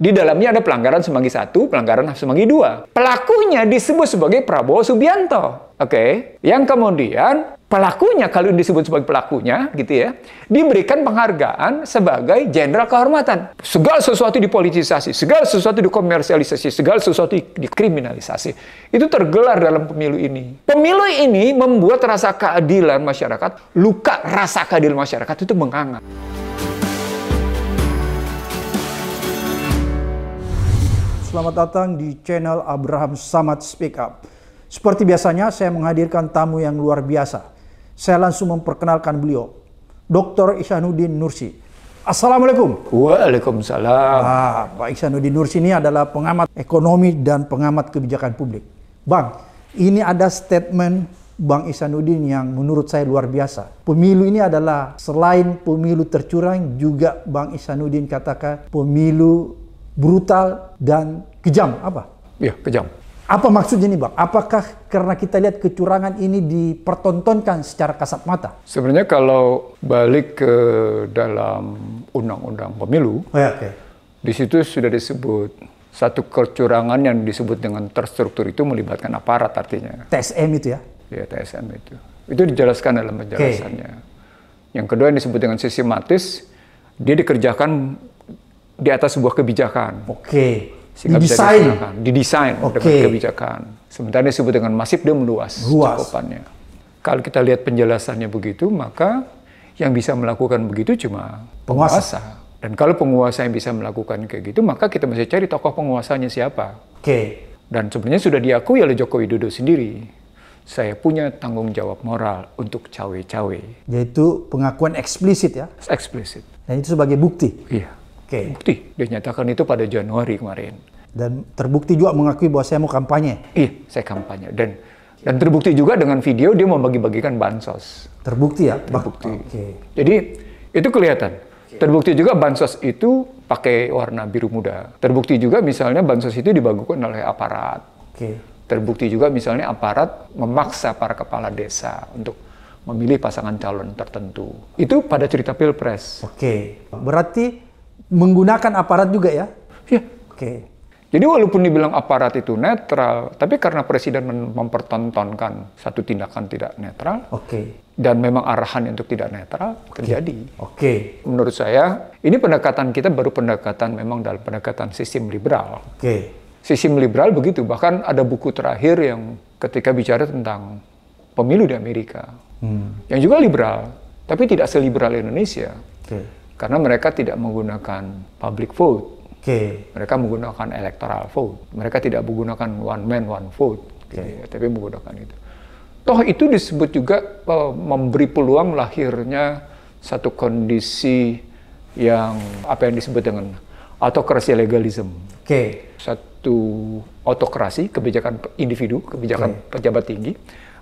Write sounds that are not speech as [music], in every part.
Di dalamnya ada pelanggaran semanggi satu, pelanggaran semanggi dua. Pelakunya disebut sebagai Prabowo Subianto. Oke, okay? yang kemudian pelakunya kalau disebut sebagai pelakunya gitu ya, diberikan penghargaan sebagai jenderal kehormatan. Segala sesuatu dipolitisasi, segala sesuatu dikomersialisasi, segala sesuatu dikriminalisasi. Itu tergelar dalam pemilu ini. Pemilu ini membuat rasa keadilan masyarakat, luka rasa keadilan masyarakat itu menganga. selamat datang di channel Abraham Samad Speak Up. Seperti biasanya, saya menghadirkan tamu yang luar biasa. Saya langsung memperkenalkan beliau, Dr. Ihsanuddin Nursi. Assalamualaikum. Waalaikumsalam. Nah, Pak Ihsanuddin Nursi ini adalah pengamat ekonomi dan pengamat kebijakan publik. Bang, ini ada statement Bang Ihsanuddin yang menurut saya luar biasa. Pemilu ini adalah selain pemilu tercurang juga Bang Ihsanuddin katakan pemilu brutal dan kejam apa? Iya, kejam. Apa maksudnya ini Bang? Apakah karena kita lihat kecurangan ini dipertontonkan secara kasat mata? Sebenarnya kalau balik ke dalam undang-undang pemilu, oh, ya, okay. di situ sudah disebut satu kecurangan yang disebut dengan terstruktur itu melibatkan aparat artinya. TSM itu ya? Iya, TSM itu. Itu dijelaskan dalam penjelasannya. Okay. Yang kedua yang disebut dengan sistematis, dia dikerjakan di atas sebuah kebijakan. Oke. Okay. didesain. didesain okay. dengan kebijakan. Sementara disebut dengan masif dia meluas, Luas. cakupannya. Kalau kita lihat penjelasannya begitu, maka yang bisa melakukan begitu cuma penguasa. penguasa. Dan kalau penguasa yang bisa melakukan kayak gitu, maka kita masih cari tokoh penguasanya siapa. Oke. Okay. Dan sebenarnya sudah diakui oleh Joko Widodo sendiri. Saya punya tanggung jawab moral untuk cawe-cawe. Yaitu pengakuan eksplisit ya? Eksplisit. Dan itu sebagai bukti? Iya. Okay. Bukti. Dia nyatakan itu pada Januari kemarin. Dan terbukti juga mengakui bahwa saya mau kampanye. Iya, saya kampanye. Dan dan terbukti juga dengan video dia membagi-bagikan bansos. Terbukti ya? Terbukti. Okay. Jadi itu kelihatan. Terbukti juga bansos itu pakai warna biru muda. Terbukti juga misalnya bansos itu dibagukan oleh aparat. Okay. Terbukti juga misalnya aparat memaksa para kepala desa untuk memilih pasangan calon tertentu. Itu pada cerita pilpres. Oke. Okay. Berarti menggunakan aparat juga ya? Iya. Oke. Okay. Jadi walaupun dibilang aparat itu netral, tapi karena presiden mempertontonkan satu tindakan tidak netral, oke. Okay. Dan memang arahan untuk tidak netral okay. terjadi. Oke. Okay. Menurut saya, ini pendekatan kita baru pendekatan memang dalam pendekatan sistem liberal. Oke. Okay. Sistem liberal begitu, bahkan ada buku terakhir yang ketika bicara tentang pemilu di Amerika. Hmm. Yang juga liberal, tapi tidak seliberal Indonesia. Okay karena mereka tidak menggunakan public vote. Okay. Mereka menggunakan electoral vote. Mereka tidak menggunakan one man one vote, okay. Iya, tapi menggunakan itu. Toh itu disebut juga uh, memberi peluang lahirnya satu kondisi yang apa yang disebut dengan autokrasi legalism. Oke. Okay. Satu autokrasi kebijakan individu, kebijakan okay. pejabat tinggi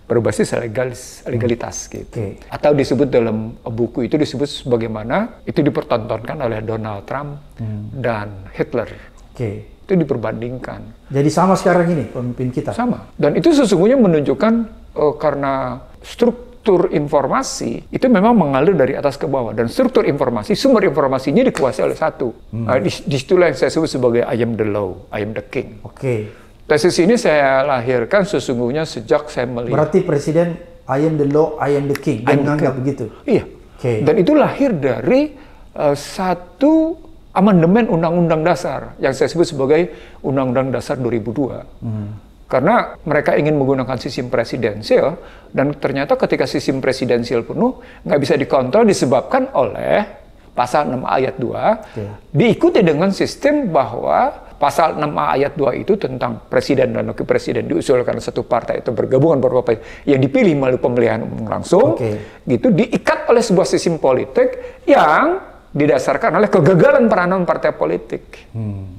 berbasis legalis, legalitas hmm. gitu. Okay. Atau disebut dalam buku itu disebut sebagaimana itu dipertontonkan oleh Donald Trump hmm. dan Hitler. Okay. Itu diperbandingkan. Jadi sama sekarang ini pemimpin kita. Sama. Dan itu sesungguhnya menunjukkan uh, karena struktur informasi itu memang mengalir dari atas ke bawah dan struktur informasi sumber informasinya dikuasai oleh satu. Hmm. Nah, disitulah yang saya sebut sebagai I am the law, I am the king. Oke. Okay Tesis ini saya lahirkan sesungguhnya sejak saya melihat. Berarti presiden I am the law, I am the king. Dia menganggap king. begitu. Iya. Okay. Dan itu lahir dari uh, satu amandemen undang-undang dasar yang saya sebut sebagai undang-undang dasar 2002. Hmm. Karena mereka ingin menggunakan sistem presidensial dan ternyata ketika sistem presidensial penuh nggak bisa dikontrol disebabkan oleh pasal 6 ayat 2 okay. diikuti dengan sistem bahwa pasal 6A ayat 2 itu tentang presiden dan wakil presiden diusulkan satu partai itu bergabungan beberapa yang dipilih melalui pemilihan umum langsung okay. gitu diikat oleh sebuah sistem politik yang didasarkan oleh kegagalan peranan partai politik. Hmm.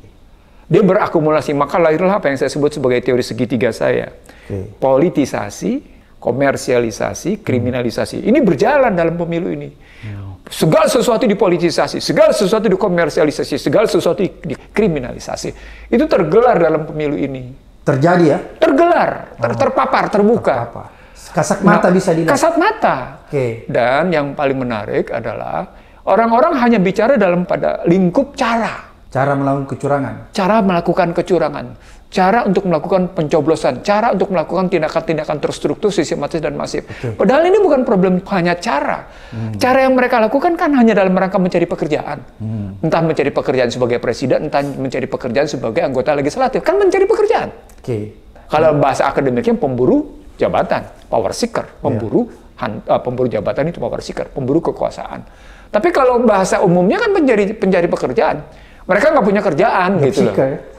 Dia berakumulasi maka lahirlah apa yang saya sebut sebagai teori segitiga saya. Okay. Politisasi komersialisasi, kriminalisasi. Ini berjalan dalam pemilu ini. Ya. Segala sesuatu dipolitisasi, segala sesuatu dikomersialisasi, segala sesuatu dikriminalisasi. Itu tergelar dalam pemilu ini. Terjadi ya? Tergelar, ter oh. terpapar, terbuka. Terpapar. Kasat mata nah, bisa dilihat. Kasat mata. Oke. Okay. Dan yang paling menarik adalah orang-orang hanya bicara dalam pada lingkup cara. Cara melakukan kecurangan. Cara melakukan kecurangan cara untuk melakukan pencoblosan, cara untuk melakukan tindakan-tindakan terstruktur, sistematis dan masif. Betul. Padahal ini bukan problem hanya cara. Hmm. Cara yang mereka lakukan kan hanya dalam rangka mencari pekerjaan. Hmm. Entah mencari pekerjaan sebagai presiden, entah mencari pekerjaan sebagai anggota legislatif, kan mencari pekerjaan. Okay. Kalau hmm. bahasa akademiknya pemburu jabatan, power seeker, iya. pemburu yeah. han, uh, pemburu jabatan itu power seeker, pemburu kekuasaan. Tapi kalau bahasa umumnya kan mencari pencari pekerjaan. Mereka nggak punya kerjaan Job gitu seeker. loh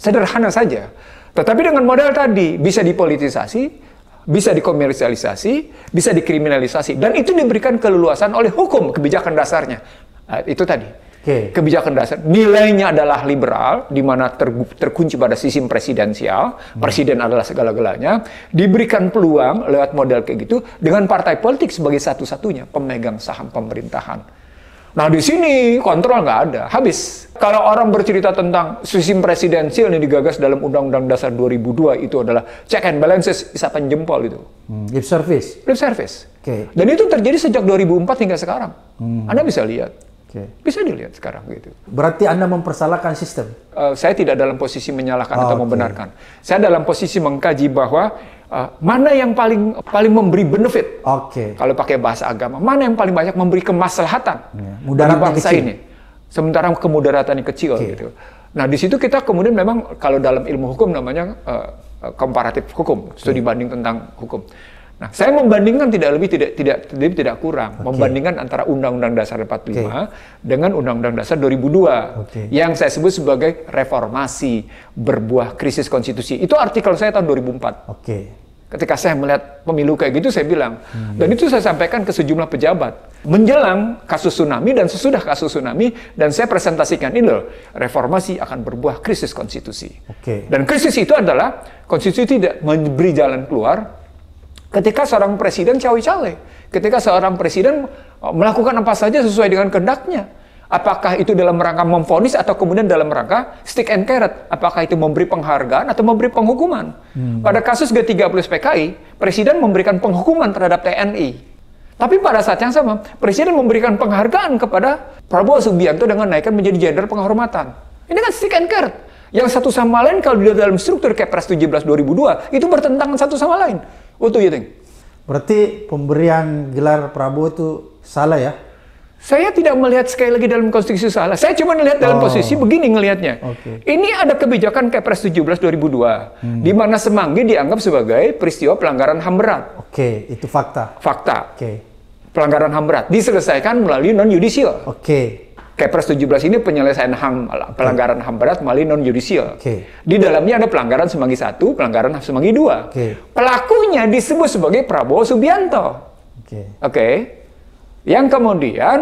Sederhana saja. Tetapi dengan modal tadi bisa dipolitisasi, bisa dikomersialisasi, bisa dikriminalisasi, dan itu diberikan keleluasan oleh hukum kebijakan dasarnya. Uh, itu tadi. Okay. Kebijakan dasar nilainya adalah liberal, di mana ter, terkunci pada sistem presidensial. Hmm. Presiden adalah segala-galanya. Diberikan peluang lewat modal kayak gitu dengan partai politik sebagai satu-satunya pemegang saham pemerintahan. Nah di sini kontrol nggak ada, habis. Kalau orang bercerita tentang sistem presidensial yang digagas dalam Undang-Undang Dasar 2002 itu adalah check and balances isapan jempol itu. Hmm, lip service. Lip service. Okay. Dan itu terjadi sejak 2004 hingga sekarang. Hmm. Anda bisa lihat. Okay. Bisa dilihat sekarang gitu. Berarti Anda mempersalahkan sistem? Uh, saya tidak dalam posisi menyalahkan oh, atau membenarkan. Okay. Saya dalam posisi mengkaji bahwa Eh, mana yang paling paling memberi benefit. Oke. Okay. Kalau pakai bahasa agama, mana yang paling banyak memberi kemaslahatan ya, mudarat bangsa kecil. ini. Sementara kemudaratan yang kecil okay. gitu. Nah, di situ kita kemudian memang kalau dalam ilmu hukum namanya uh, komparatif hukum, studi banding tentang hukum. Nah, saya membandingkan tidak lebih tidak tidak tidak, tidak kurang, okay. membandingkan antara Undang-Undang Dasar 45 okay. dengan Undang-Undang Dasar 2002 okay. yang saya sebut sebagai reformasi berbuah krisis konstitusi. Itu artikel saya tahun 2004. Oke. Okay ketika saya melihat pemilu kayak gitu saya bilang hmm. dan ya. itu saya sampaikan ke sejumlah pejabat menjelang kasus tsunami dan sesudah kasus tsunami dan saya presentasikan ini loh reformasi akan berbuah krisis konstitusi okay. dan krisis itu adalah konstitusi tidak memberi jalan keluar ketika seorang presiden cawe-cawe ketika seorang presiden eh, melakukan apa saja sesuai dengan kehendaknya Apakah itu dalam rangka memfonis atau kemudian dalam rangka stick and carrot? Apakah itu memberi penghargaan atau memberi penghukuman? Hmm. Pada kasus G30 PKI, Presiden memberikan penghukuman terhadap TNI. Tapi pada saat yang sama, Presiden memberikan penghargaan kepada Prabowo Subianto dengan naikkan menjadi jenderal penghormatan. Ini kan stick and carrot. Yang satu sama lain kalau dilihat dalam struktur Kepres 17 2002, itu bertentangan satu sama lain. Untuk itu. Berarti pemberian gelar Prabowo itu salah ya? Saya tidak melihat sekali lagi dalam konstitusi salah. Saya cuma melihat dalam oh. posisi begini ngelihatnya. Okay. Ini ada kebijakan Kepres 17 2002 hmm. di mana Semanggi dianggap sebagai peristiwa pelanggaran HAM berat. Oke, okay. itu fakta. Fakta. Oke. Okay. Pelanggaran HAM berat diselesaikan melalui non yudisial. Oke. Okay. Kepres 17 ini penyelesaian HAM pelanggaran HAM berat melalui non yudisial. Okay. Di dalamnya ada pelanggaran Semanggi satu, pelanggaran Semanggi 2. Okay. Pelakunya disebut sebagai Prabowo Subianto. Oke. Okay. Okay yang kemudian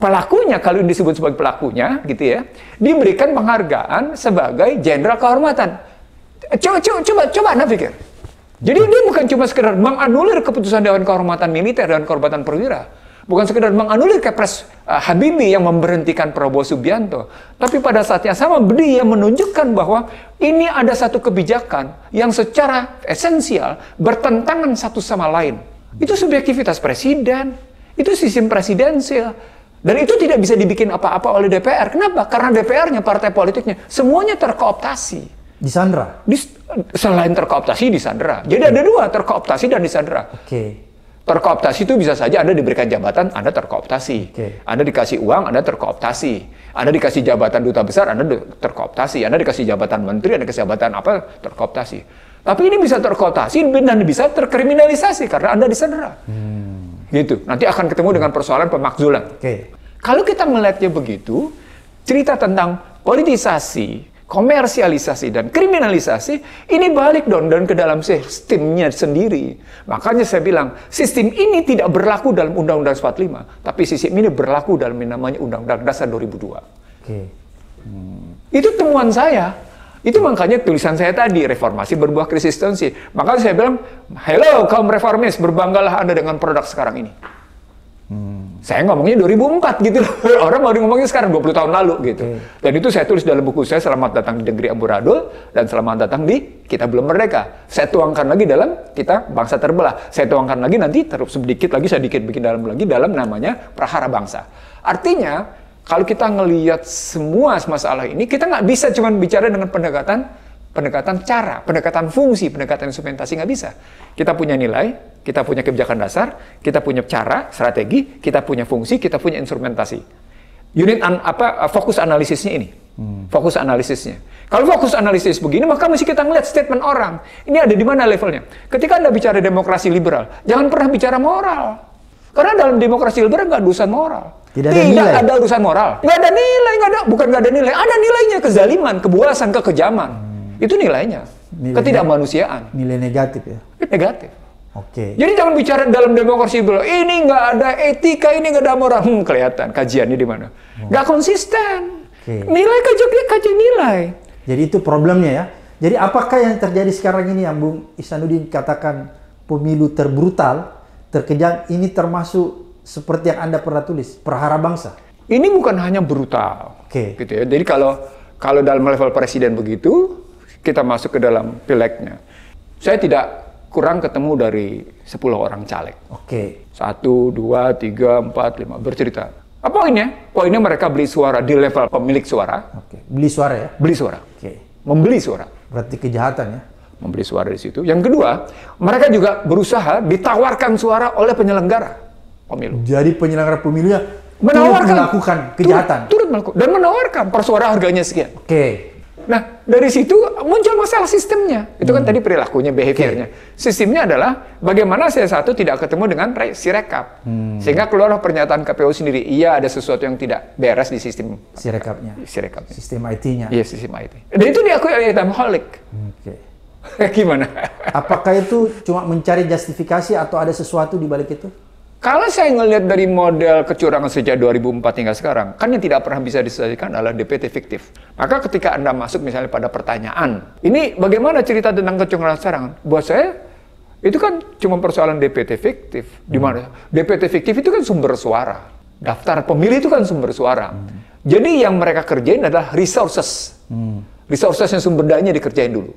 pelakunya kalau disebut sebagai pelakunya gitu ya, diberikan penghargaan sebagai jenderal kehormatan. Coba coba coba coba Anda pikir. Jadi dia bukan cuma sekedar menganulir keputusan Dewan Kehormatan Militer dan Kehormatan Perwira, bukan sekedar menganulir Kepres uh, Habibie yang memberhentikan Prabowo Subianto, tapi pada saat yang sama dia menunjukkan bahwa ini ada satu kebijakan yang secara esensial bertentangan satu sama lain. Itu subjektivitas presiden. Itu sistem presidensial Dan itu tidak bisa dibikin apa-apa oleh DPR. Kenapa? Karena DPR-nya, partai politiknya, semuanya terkooptasi. Di Sandra? Di, selain terkooptasi, di Sandra. Jadi okay. ada dua, terkooptasi dan disandra. Oke. Okay. Terkooptasi itu bisa saja Anda diberikan jabatan, Anda terkooptasi. Okay. Anda dikasih uang, Anda terkooptasi. Anda dikasih jabatan duta besar, Anda terkooptasi. Anda dikasih jabatan menteri, Anda dikasih jabatan apa, terkooptasi. Tapi ini bisa terkooptasi dan bisa terkriminalisasi karena Anda di Sandra. Hmm. Gitu. Nanti akan ketemu dengan persoalan pemakzulan. Okay. Kalau kita melihatnya begitu, cerita tentang politisasi, komersialisasi, dan kriminalisasi ini balik down dan ke dalam sistemnya sendiri. Makanya saya bilang, sistem ini tidak berlaku dalam Undang-Undang 45, tapi sistem ini berlaku dalam namanya Undang-Undang Dasar 2002. Okay. Hmm. Itu temuan saya itu makanya tulisan saya tadi, reformasi berbuah resistensi. Maka saya bilang, hello kaum reformis, berbanggalah Anda dengan produk sekarang ini. Hmm. Saya ngomongnya 2004 gitu loh. [laughs] Orang baru ngomongnya sekarang 20 tahun lalu gitu. Hmm. Dan itu saya tulis dalam buku saya Selamat Datang di Negeri Amburadul dan Selamat Datang di Kita Belum Merdeka. Saya tuangkan lagi dalam kita bangsa terbelah. Saya tuangkan lagi nanti terus sedikit lagi sedikit bikin dalam lagi dalam namanya Prahara Bangsa. Artinya kalau kita ngelihat semua masalah ini, kita nggak bisa cuma bicara dengan pendekatan pendekatan cara, pendekatan fungsi, pendekatan instrumentasi nggak bisa. Kita punya nilai, kita punya kebijakan dasar, kita punya cara, strategi, kita punya fungsi, kita punya instrumentasi. Unit an, apa fokus analisisnya ini? Hmm. Fokus analisisnya. Kalau fokus analisis begini, maka mesti kita ngeliat statement orang. Ini ada di mana levelnya? Ketika Anda bicara demokrasi liberal, jangan pernah bicara moral. Karena dalam demokrasi liberal nggak ada moral. Tidak ada, ada urusan moral. Nggak ada nilai, nggak ada, bukan nggak ada nilai. Ada nilainya kezaliman, kebuasan, kekejaman. Hmm. Itu nilainya. Nilai Ketidakmanusiaan. Nilai negatif ya? Negatif. Oke. Okay. Jadi jangan bicara dalam demokrasi bro. ini nggak ada etika, ini nggak ada moral. Hmm, kelihatan kajiannya di mana. Oh. konsisten. Okay. Nilai kajian kaji nilai. Jadi itu problemnya ya. Jadi apakah yang terjadi sekarang ini yang Bung Isanuddin katakan pemilu terbrutal, terkejam, ini termasuk seperti yang Anda pernah tulis, perhara bangsa. Ini bukan hanya brutal. Oke. Okay. Gitu ya. Jadi kalau kalau dalam level presiden begitu, kita masuk ke dalam pileknya. Saya tidak kurang ketemu dari 10 orang caleg. Oke. Okay. Satu, dua, tiga, empat, lima. Bercerita. Apa poinnya? Poinnya mereka beli suara di level pemilik suara. Oke. Okay. Beli suara ya? Beli suara. Oke. Okay. Membeli suara. Berarti kejahatan ya? Membeli suara di situ. Yang kedua, mereka juga berusaha ditawarkan suara oleh penyelenggara pemilu. Jadi penyelenggara pemilunya menawarkan turut melakukan kejahatan. Turut, turut melakukan dan menawarkan persuara harganya sekian. Oke. Okay. Nah, dari situ muncul masalah sistemnya. Itu kan hmm. tadi perilakunya, behaviornya. Okay. Sistemnya adalah bagaimana saya satu tidak ketemu dengan si rekap. Hmm. Sehingga keluarlah pernyataan KPU sendiri, iya ada sesuatu yang tidak beres di sistem si rekapnya. Si rekapnya. Sistem IT-nya. Iya, sistem IT. Dan itu diakui oleh Holik. Oke. Okay. [laughs] Gimana? Apakah itu cuma mencari justifikasi atau ada sesuatu di balik itu? Kalau saya ngelihat dari model kecurangan sejak 2004 hingga sekarang, kan yang tidak pernah bisa diselesaikan adalah DPT fiktif. Maka ketika Anda masuk misalnya pada pertanyaan, ini bagaimana cerita tentang kecurangan sekarang? Buat saya, itu kan cuma persoalan DPT fiktif. Di mana DPT fiktif itu kan sumber suara. Daftar pemilih itu kan sumber suara. Hmm. Jadi yang mereka kerjain adalah resources. Hmm. Resources yang sumber dayanya dikerjain dulu.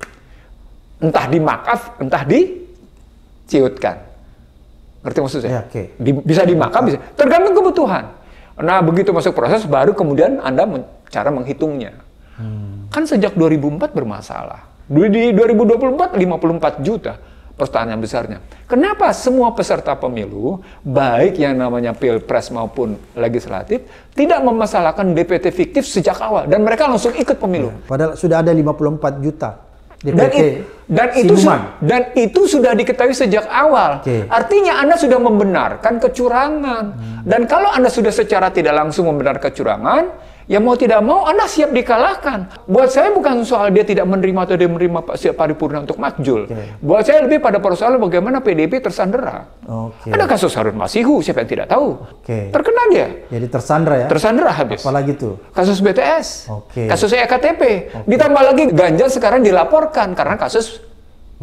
Entah dimakaf, entah diciutkan. Ngerti maksud saya? Ya, okay. Di, bisa dimakan, bisa. Tergantung kebutuhan. Nah, begitu masuk proses, baru kemudian Anda men, cara menghitungnya. Hmm. Kan sejak 2004 bermasalah. Di 2024, 54 juta pertanyaan besarnya. Kenapa semua peserta pemilu, baik yang namanya pilpres maupun legislatif, tidak memasalahkan DPT fiktif sejak awal dan mereka langsung ikut pemilu? Ya, padahal sudah ada 54 juta DPT. Dan it, dan itu Siluman. dan itu sudah diketahui sejak awal. Okay. Artinya Anda sudah membenarkan kecurangan. Hmm. Dan kalau Anda sudah secara tidak langsung membenarkan kecurangan, Ya mau tidak mau Anda siap dikalahkan. Buat saya bukan soal dia tidak menerima atau dia menerima siap paripurna untuk makjul. Okay. Buat saya lebih pada persoalan bagaimana PDP tersandera. Okay. Ada kasus Harun Masihu, siapa yang tidak tahu. Okay. Terkena dia. Jadi tersandera ya? Tersandera habis. Apalagi itu Kasus BTS. Okay. Kasus EKTP. Okay. Ditambah lagi Ganjar sekarang dilaporkan karena kasus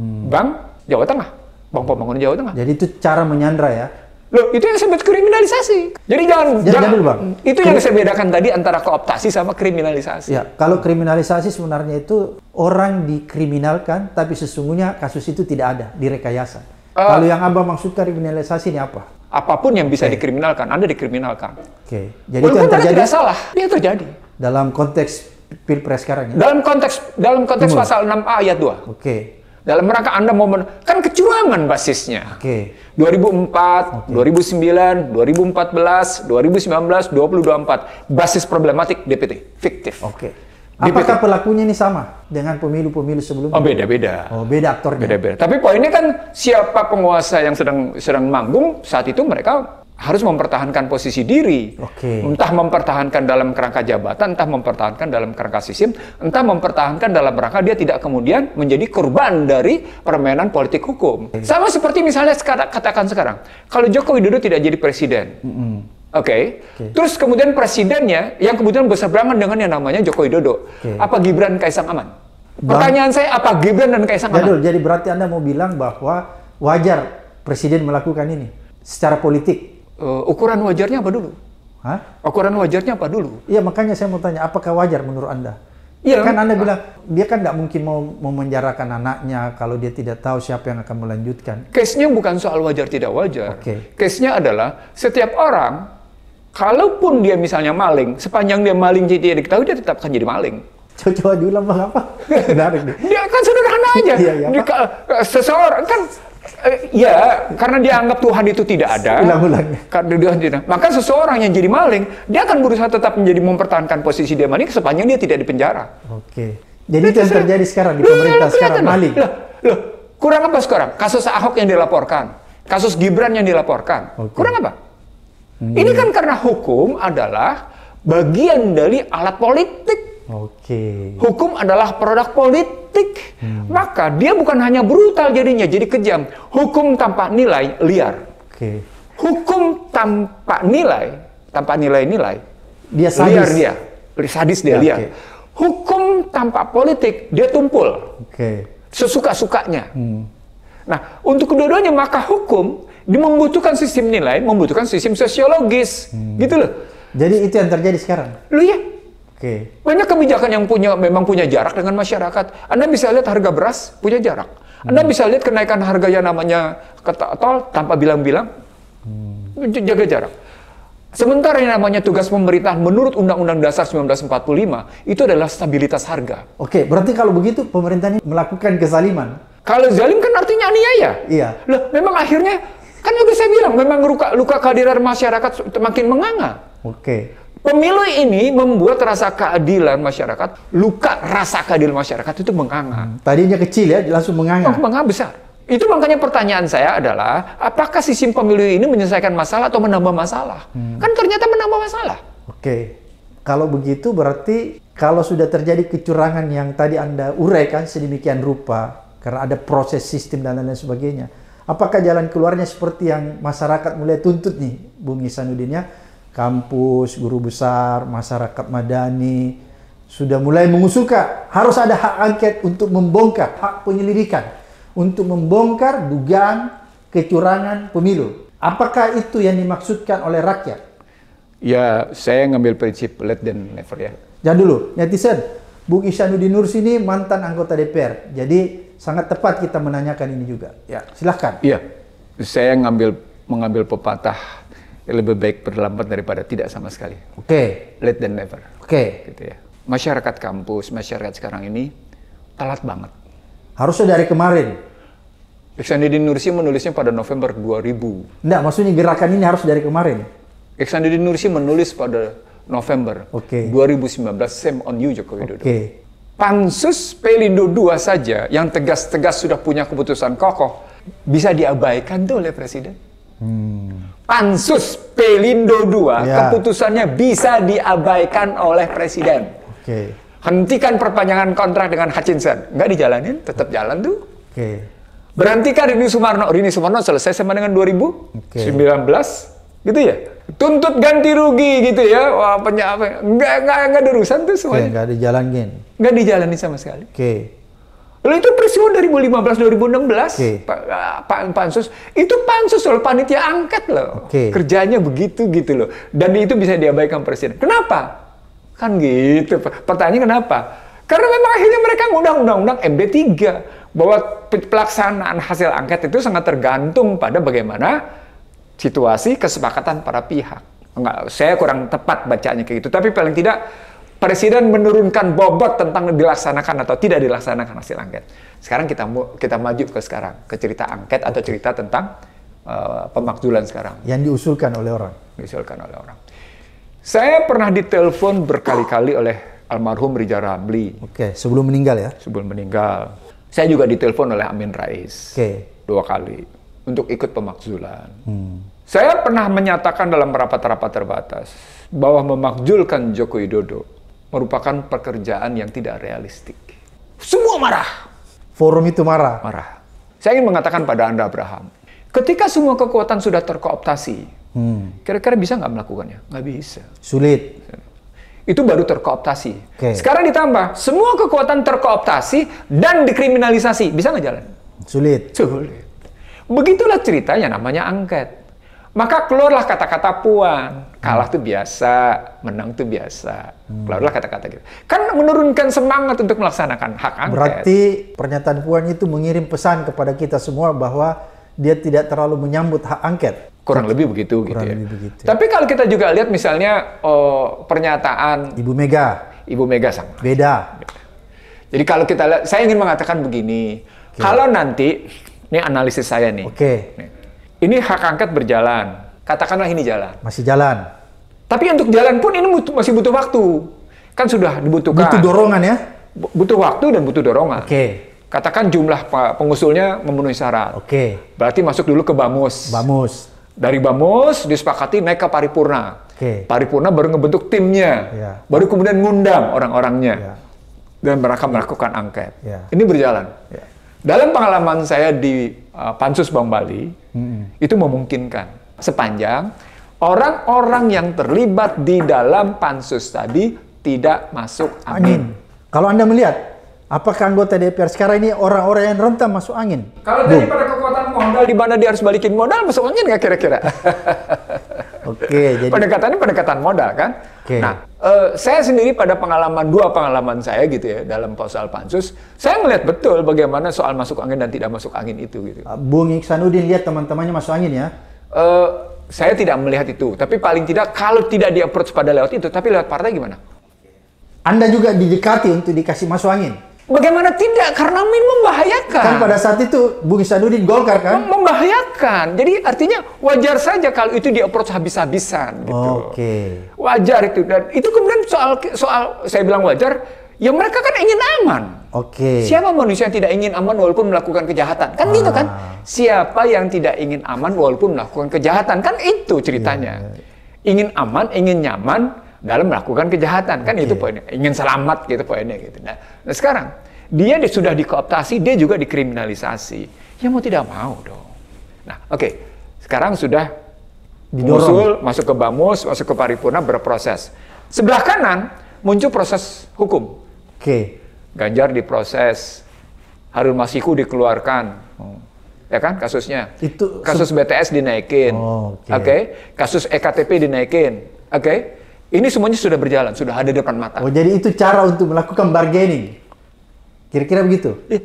hmm. Bank Jawa Tengah. Bank Pembangunan Jawa Tengah. Jadi itu cara menyandra ya? Loh, itu yang disebut kriminalisasi. Jadi ya, jangan, ya, jangan dulu, Bang. Hmm, itu yang saya bedakan tadi antara kooptasi sama kriminalisasi. Ya, kalau kriminalisasi sebenarnya itu orang dikriminalkan tapi sesungguhnya kasus itu tidak ada direkayasa. Uh, eh, kalau yang Abang maksudkan kriminalisasi ini apa? Apapun yang bisa okay. dikriminalkan, Anda dikriminalkan. Oke. Okay. Jadi Walaupun itu yang terjadi tidak salah, dia terjadi. Dalam konteks Pilpres sekarang ya? Dalam konteks dalam konteks Tunggu. pasal 6 ayat 2. Oke. Okay dalam rangka Anda mau kan kecurangan basisnya. Oke. Okay. 2004, okay. 2009, 2014, 2019, 2024 basis problematik DPT fiktif. Oke. Okay. Apakah DPT. pelakunya ini sama dengan pemilu-pemilu sebelumnya? Oh beda-beda. Oh beda aktornya. Beda-beda. Tapi poinnya kan siapa penguasa yang sedang sedang manggung saat itu mereka harus mempertahankan posisi diri. Okay. Entah mempertahankan dalam kerangka jabatan, entah mempertahankan dalam kerangka sistem, entah mempertahankan dalam rangka dia tidak kemudian menjadi korban dari permainan politik hukum. Okay. Sama seperti misalnya sekarang, katakan sekarang, kalau Joko Widodo tidak jadi presiden, mm -hmm. oke, okay? okay. terus kemudian presidennya yang kemudian berseberangan dengan yang namanya Joko Widodo, okay. apa Gibran Kaisang aman? Bang, Pertanyaan saya apa Gibran dan Kaisang Jadul, ya, aman? Jadi berarti Anda mau bilang bahwa wajar presiden melakukan ini secara politik uh, ukuran wajarnya apa dulu? Hah? Ukuran wajarnya apa dulu? Iya, makanya saya mau tanya, apakah wajar menurut Anda? Iya. Kan Anda bilang, dia kan nggak mungkin mau memenjarakan anaknya kalau dia tidak tahu siapa yang akan melanjutkan. Case-nya bukan soal wajar tidak wajar. Okay. Case-nya adalah setiap orang, kalaupun dia misalnya maling, sepanjang dia maling jadi dia diketahui, dia tetap akan jadi maling. Coba diulang apa? [laughs] Menarik nih. Dia kan sederhana aja. Iya, iya, Seseorang kan Eh, ya, karena dia anggap Tuhan itu tidak ada. Karena Tuhan tidak. Maka seseorang yang jadi maling, dia akan berusaha tetap menjadi mempertahankan posisi dia maling sepanjang dia tidak dipenjara. Oke. Jadi itu yang terjadi sekarang di pemerintah sekarang maling. Loh, loh, kurang apa sekarang? Kasus Ahok yang dilaporkan, kasus Gibran yang dilaporkan. Okay. Kurang apa? Hmm. Ini kan karena hukum adalah bagian dari alat politik Oke. Okay. Hukum adalah produk politik. Hmm. Maka dia bukan hanya brutal jadinya, jadi kejam. Hukum tanpa nilai liar. Oke. Okay. Hukum tanpa nilai, tanpa nilai-nilai. Dia sadis. Liar dia. Sadis dia ya, liar. Okay. Hukum tanpa politik, dia tumpul. Oke. Okay. Sesuka-sukanya. Hmm. Nah, untuk kedua-duanya maka hukum membutuhkan sistem nilai, membutuhkan sistem sosiologis. Hmm. Gitu loh. Jadi itu yang terjadi sekarang. Lu ya, Oke. Okay. Banyak kebijakan yang punya memang punya jarak dengan masyarakat. Anda bisa lihat harga beras punya jarak. Anda hmm. bisa lihat kenaikan harga yang namanya tol tanpa bilang-bilang. Hmm. Jaga jarak. Sementara yang namanya tugas pemerintah menurut Undang-Undang Dasar 1945 itu adalah stabilitas harga. Oke, okay, berarti kalau begitu pemerintah ini melakukan kezaliman. Kalau zalim kan artinya aniaya. Iya. Loh, memang akhirnya kan udah saya bilang memang luka luka kehadiran masyarakat makin menganga. Oke. Okay. Pemilu ini membuat rasa keadilan masyarakat, luka rasa keadilan masyarakat itu menganga. Hmm, tadinya kecil ya, langsung menganga. Oh, menganga besar. Itu makanya pertanyaan saya adalah, apakah sistem pemilu ini menyelesaikan masalah atau menambah masalah? Hmm. Kan ternyata menambah masalah. Oke. Kalau begitu berarti kalau sudah terjadi kecurangan yang tadi Anda uraikan sedemikian rupa, karena ada proses sistem dan lain-lain sebagainya, apakah jalan keluarnya seperti yang masyarakat mulai tuntut nih, Bung Isanuddin ya? kampus, guru besar, masyarakat madani sudah mulai mengusulkan harus ada hak angket untuk membongkar hak penyelidikan untuk membongkar dugaan kecurangan pemilu. Apakah itu yang dimaksudkan oleh rakyat? Ya, saya ngambil prinsip let them never ya. Jangan dulu, netizen. Bu Ihsanuddin Nur sini mantan anggota DPR. Jadi sangat tepat kita menanyakan ini juga. Ya, silahkan. Iya, saya ngambil mengambil pepatah lebih baik berlambat daripada tidak sama sekali. Oke. Okay. Late than never. Oke. Okay. Gitu ya. Masyarakat kampus, masyarakat sekarang ini telat banget. Harusnya dari kemarin. Iksanuddin Nursi menulisnya pada November 2000. Enggak, maksudnya gerakan ini harus dari kemarin. Iksanuddin Nursi menulis pada November okay. 2019, same on you Joko Widodo. Okay. Pansus Pelindo 2 saja yang tegas-tegas sudah punya keputusan kokoh bisa diabaikan tuh oleh presiden. Hmm pansus Pelindo 2 ya. keputusannya bisa diabaikan oleh presiden. Oke. Okay. Hentikan perpanjangan kontrak dengan Hutchinson. Enggak dijalanin, tetap jalan tuh. Oke. Okay. Berhentikan Rini Sumarno. Rini Sumarno selesai sama dengan 2019. Okay. gitu ya. Tuntut ganti rugi gitu ya. Wah, penyapa. Enggak Enggak, enggak, ada urusan tuh semuanya. Enggak nggak dijalanin. Enggak dijalanin sama sekali. Oke. Okay. Lalu itu peristiwa 2015 2016 okay. Pak pansus itu pansus loh panitia angket loh. Okay. Kerjanya begitu gitu loh. Dan itu bisa diabaikan presiden. Kenapa? Kan gitu. Pertanyaan kenapa? Karena memang akhirnya mereka ngundang undang-undang MD3 bahwa pelaksanaan hasil angket itu sangat tergantung pada bagaimana situasi kesepakatan para pihak. Enggak, saya kurang tepat bacanya kayak gitu, tapi paling tidak Presiden menurunkan bobot tentang dilaksanakan atau tidak dilaksanakan hasil angket. Sekarang kita kita maju ke sekarang ke cerita angket atau cerita tentang uh, pemakzulan sekarang. Yang diusulkan oleh orang. Diusulkan oleh orang. Saya pernah ditelepon berkali-kali oleh almarhum Rija Ramli. Oke, sebelum meninggal ya? Sebelum meninggal. Saya juga ditelepon oleh Amin Rais. Oke. Dua kali untuk ikut pemakzulan. Hmm. Saya pernah menyatakan dalam rapat-rapat terbatas bahwa memakzulkan Joko Widodo merupakan pekerjaan yang tidak realistik. Semua marah. Forum itu marah. Marah. Saya ingin mengatakan pada Anda, Abraham, ketika semua kekuatan sudah terkooptasi, hmm. kira-kira bisa nggak melakukannya? Nggak bisa. Sulit. Itu baru terkooptasi. Okay. Sekarang ditambah, semua kekuatan terkooptasi dan dikriminalisasi. Bisa nggak jalan? Sulit. Sulit. Begitulah ceritanya namanya angket. Maka keluarlah kata-kata puan. Kalah itu biasa, menang itu biasa. Hmm. Keluarlah kata-kata gitu. Kan menurunkan semangat untuk melaksanakan hak angket. Berarti pernyataan puan itu mengirim pesan kepada kita semua bahwa dia tidak terlalu menyambut hak angket. Kurang lebih begitu gitu Kurang gitu lebih ya. Begitu. Tapi kalau kita juga lihat misalnya oh, pernyataan Ibu Mega. Ibu Mega sama. Beda. Jadi kalau kita lihat, saya ingin mengatakan begini. Okay. Kalau nanti, ini analisis saya nih. Oke. Okay. Ini hak angket berjalan. Katakanlah ini jalan. Masih jalan. Tapi untuk jalan pun ini butuh, masih butuh waktu. Kan sudah dibutuhkan. Butuh dorongan ya? Butuh waktu dan butuh dorongan. Oke. Okay. Katakan jumlah pengusulnya memenuhi syarat. Oke. Okay. Berarti masuk dulu ke Bamus. Bamus. Dari Bamus disepakati naik ke Paripurna. Oke. Okay. Paripurna baru ngebentuk timnya. Yeah. Baru kemudian ngundang orang-orangnya. Yeah. Dan mereka melakukan angket. Yeah. Ini berjalan. Yeah. Dalam pengalaman saya di Eh, pansus Bank Bali hmm. itu memungkinkan sepanjang orang-orang yang terlibat di dalam pansus tadi tidak masuk angin. angin. Kalau anda melihat, apakah anggota DPR sekarang ini orang-orang yang rentan masuk angin? Kalau tadi pada kekuatan modal di mana dia harus balikin modal masuk angin nggak kira-kira? [laughs] Oke, jadi pendekatannya pendekatan modal kan? Okay. Nah, uh, saya sendiri pada pengalaman dua pengalaman saya gitu ya dalam soal pansus, saya melihat betul bagaimana soal masuk angin dan tidak masuk angin itu gitu. Ah, Bung iksanudin lihat teman-temannya masuk angin ya? Uh, saya tidak melihat itu, tapi paling tidak kalau tidak di pada lewat itu, tapi lewat partai gimana? Anda juga didekati untuk dikasih masuk angin. Bagaimana tidak? Karena min membahayakan. Kan pada saat itu Bung Isanuddin Golkar kan? Membahayakan. Jadi artinya wajar saja kalau itu di approach habis-habisan gitu. Oke. Okay. Wajar itu dan itu kemudian soal soal saya bilang wajar, ya mereka kan ingin aman. Oke. Okay. Siapa manusia yang tidak ingin aman walaupun melakukan kejahatan? Kan ah. gitu kan? Ah. Siapa yang tidak ingin aman walaupun melakukan kejahatan? Kan itu ceritanya. Yeah. Iya. Ingin aman, ingin nyaman, dalam melakukan kejahatan kan okay. itu poinnya ingin selamat gitu poinnya gitu nah, nah sekarang dia sudah dikooptasi dia juga dikriminalisasi ya mau tidak mau dong nah oke okay. sekarang sudah muncul masuk ke bamus masuk ke paripurna berproses sebelah kanan muncul proses hukum oke okay. Ganjar diproses Harun Masiku dikeluarkan oh ya kan kasusnya. Itu kasus BTS dinaikin. Oh, Oke. Okay. Okay? Kasus EKTP dinaikin. Oke. Okay? Ini semuanya sudah berjalan, sudah ada depan mata. Oh, jadi itu cara untuk melakukan bargaining. Kira-kira begitu. Eh,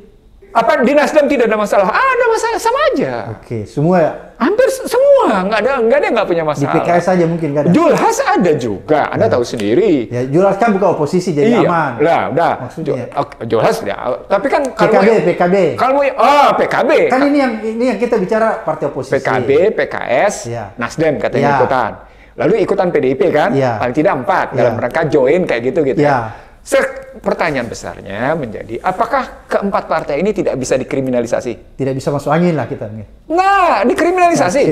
apa di Nasdem tidak ada masalah? Ah, ada masalah sama aja. Oke, okay, semua ya? hampir semua nggak ada nggak ada nggak punya masalah. Di PKS saja mungkin nggak ada. Julhas ada juga, Anda ya. tahu sendiri. Ya, Julhas kan bukan oposisi jadi iya. aman. Lah, udah. Maksudnya. Ya? Julhas ya. Tapi kan kalau PKB, yang, PKB. Kalau oh, PKB. Kan ini yang ini yang kita bicara partai oposisi. PKB, PKS, ya. Nasdem katanya ya. ikutan. Lalu ikutan PDIP kan, ya. paling tidak empat ya. dalam rangka join kayak gitu gitu. Iya. Ya. ya. pertanyaan besarnya menjadi, apakah keempat partai ini tidak bisa dikriminalisasi? Tidak bisa masuk angin lah kita. Nah, dikriminalisasi.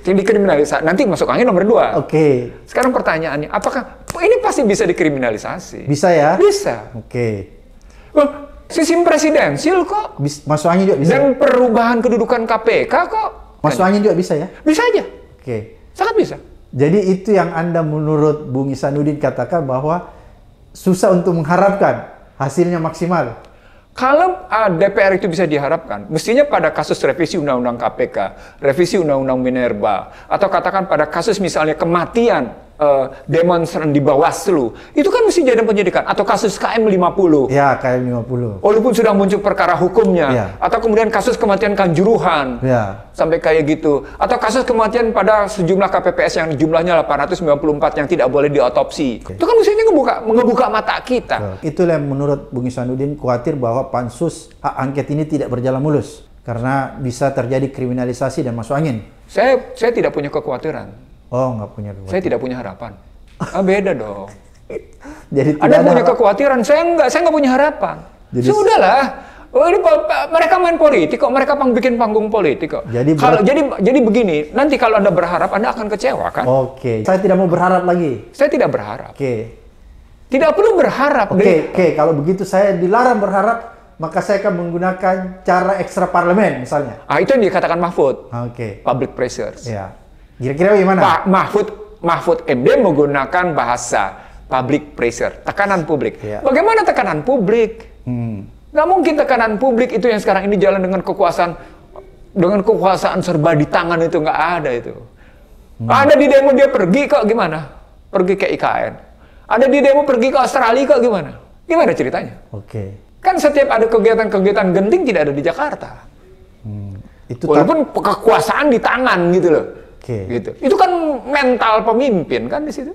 Okay. Dikriminalisasi. Nanti masuk angin nomor dua. Oke. Okay. Sekarang pertanyaannya, apakah ini pasti bisa dikriminalisasi? Bisa ya? Bisa. Oke. Okay. sistem presidensil kok. Bis, masuk angin juga bisa. Dan ya? perubahan kedudukan KPK kok. Masuk kan? angin juga bisa ya? Bisa aja. Oke. Okay. Sangat bisa. Jadi itu yang Anda menurut Bung Isanuddin katakan bahwa susah untuk mengharapkan hasilnya maksimal. Kalau uh, ah, DPR itu bisa diharapkan, mestinya pada kasus revisi Undang-Undang KPK, revisi Undang-Undang Minerba, atau katakan pada kasus misalnya kematian uh, eh, demonstran di Bawaslu, itu kan mesti jadi penyidikan. Atau kasus KM 50. Ya, KM 50. Walaupun sudah muncul perkara hukumnya. Ya. Atau kemudian kasus kematian Kanjuruhan. Ya. Sampai kayak gitu. Atau kasus kematian pada sejumlah KPPS yang jumlahnya 894 yang tidak boleh diotopsi. Oke. Itu kan mestinya ngebuka, ngebuka mata kita. Itulah yang menurut Bung Isanuddin khawatir bahwa pansus hak angket ini tidak berjalan mulus. Karena bisa terjadi kriminalisasi dan masuk angin. Saya, saya tidak punya kekhawatiran Oh, nggak punya kekuatan. Saya tidak punya harapan. Ah, beda dong. [laughs] Jadi ada punya harap... kekhawatiran. Saya nggak, saya nggak punya harapan. Jadi Sudahlah. Oh, ini, mereka main politik kok, mereka pang bikin panggung politik kok. Jadi kalau jadi jadi begini, nanti kalau Anda berharap Anda akan kecewa kan? Oke. Okay. Saya tidak mau berharap lagi. Saya tidak berharap. Oke. Okay. Tidak perlu berharap. Oke, okay, oke. Okay. Kalau begitu saya dilarang berharap, maka saya akan menggunakan cara ekstra parlemen misalnya. Ah, itu yang dikatakan Mahfud. Oke. Okay. Public pressures. Iya. Yeah. Kira-kira bagaimana? Pak Mahfud Mahfud MD menggunakan bahasa public pressure, tekanan publik. Ya. Bagaimana tekanan publik? Hmm. Nggak mungkin tekanan publik itu yang sekarang ini jalan dengan kekuasaan dengan kekuasaan serba di tangan itu nggak ada itu. Hmm. Ada di demo dia pergi kok gimana? Pergi ke IKN. Ada di demo pergi ke Australia kok gimana? Gimana ceritanya? Oke. Okay. Kan setiap ada kegiatan-kegiatan genting tidak ada di Jakarta. Hmm. Itu Walaupun kekuasaan di tangan gitu loh. Oke. Okay. Gitu. Itu kan mental pemimpin kan di situ.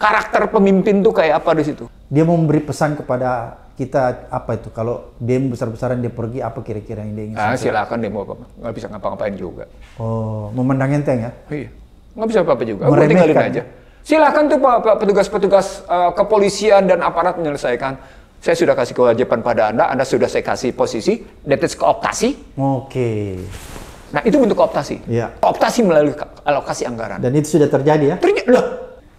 Karakter pemimpin tuh kayak apa di situ? Dia mau memberi pesan kepada kita apa itu? Kalau dia besar-besaran dia pergi apa kira-kira yang dia ingin? Ah, silakan dia mau apa? Nggak bisa ngapa-ngapain juga. Oh, memandang enteng ya? Iya. Nggak bisa apa-apa juga. Gue Tinggalin ya? aja. Silakan tuh pak petugas-petugas uh, kepolisian dan aparat menyelesaikan. Saya sudah kasih kewajiban pada Anda, Anda sudah saya kasih posisi, that is keokasi. Oke. Okay. Nah, itu bentuk kooptasi. Ya. Kooptasi melalui alokasi anggaran. Dan itu sudah terjadi ya? Terjadi. Loh.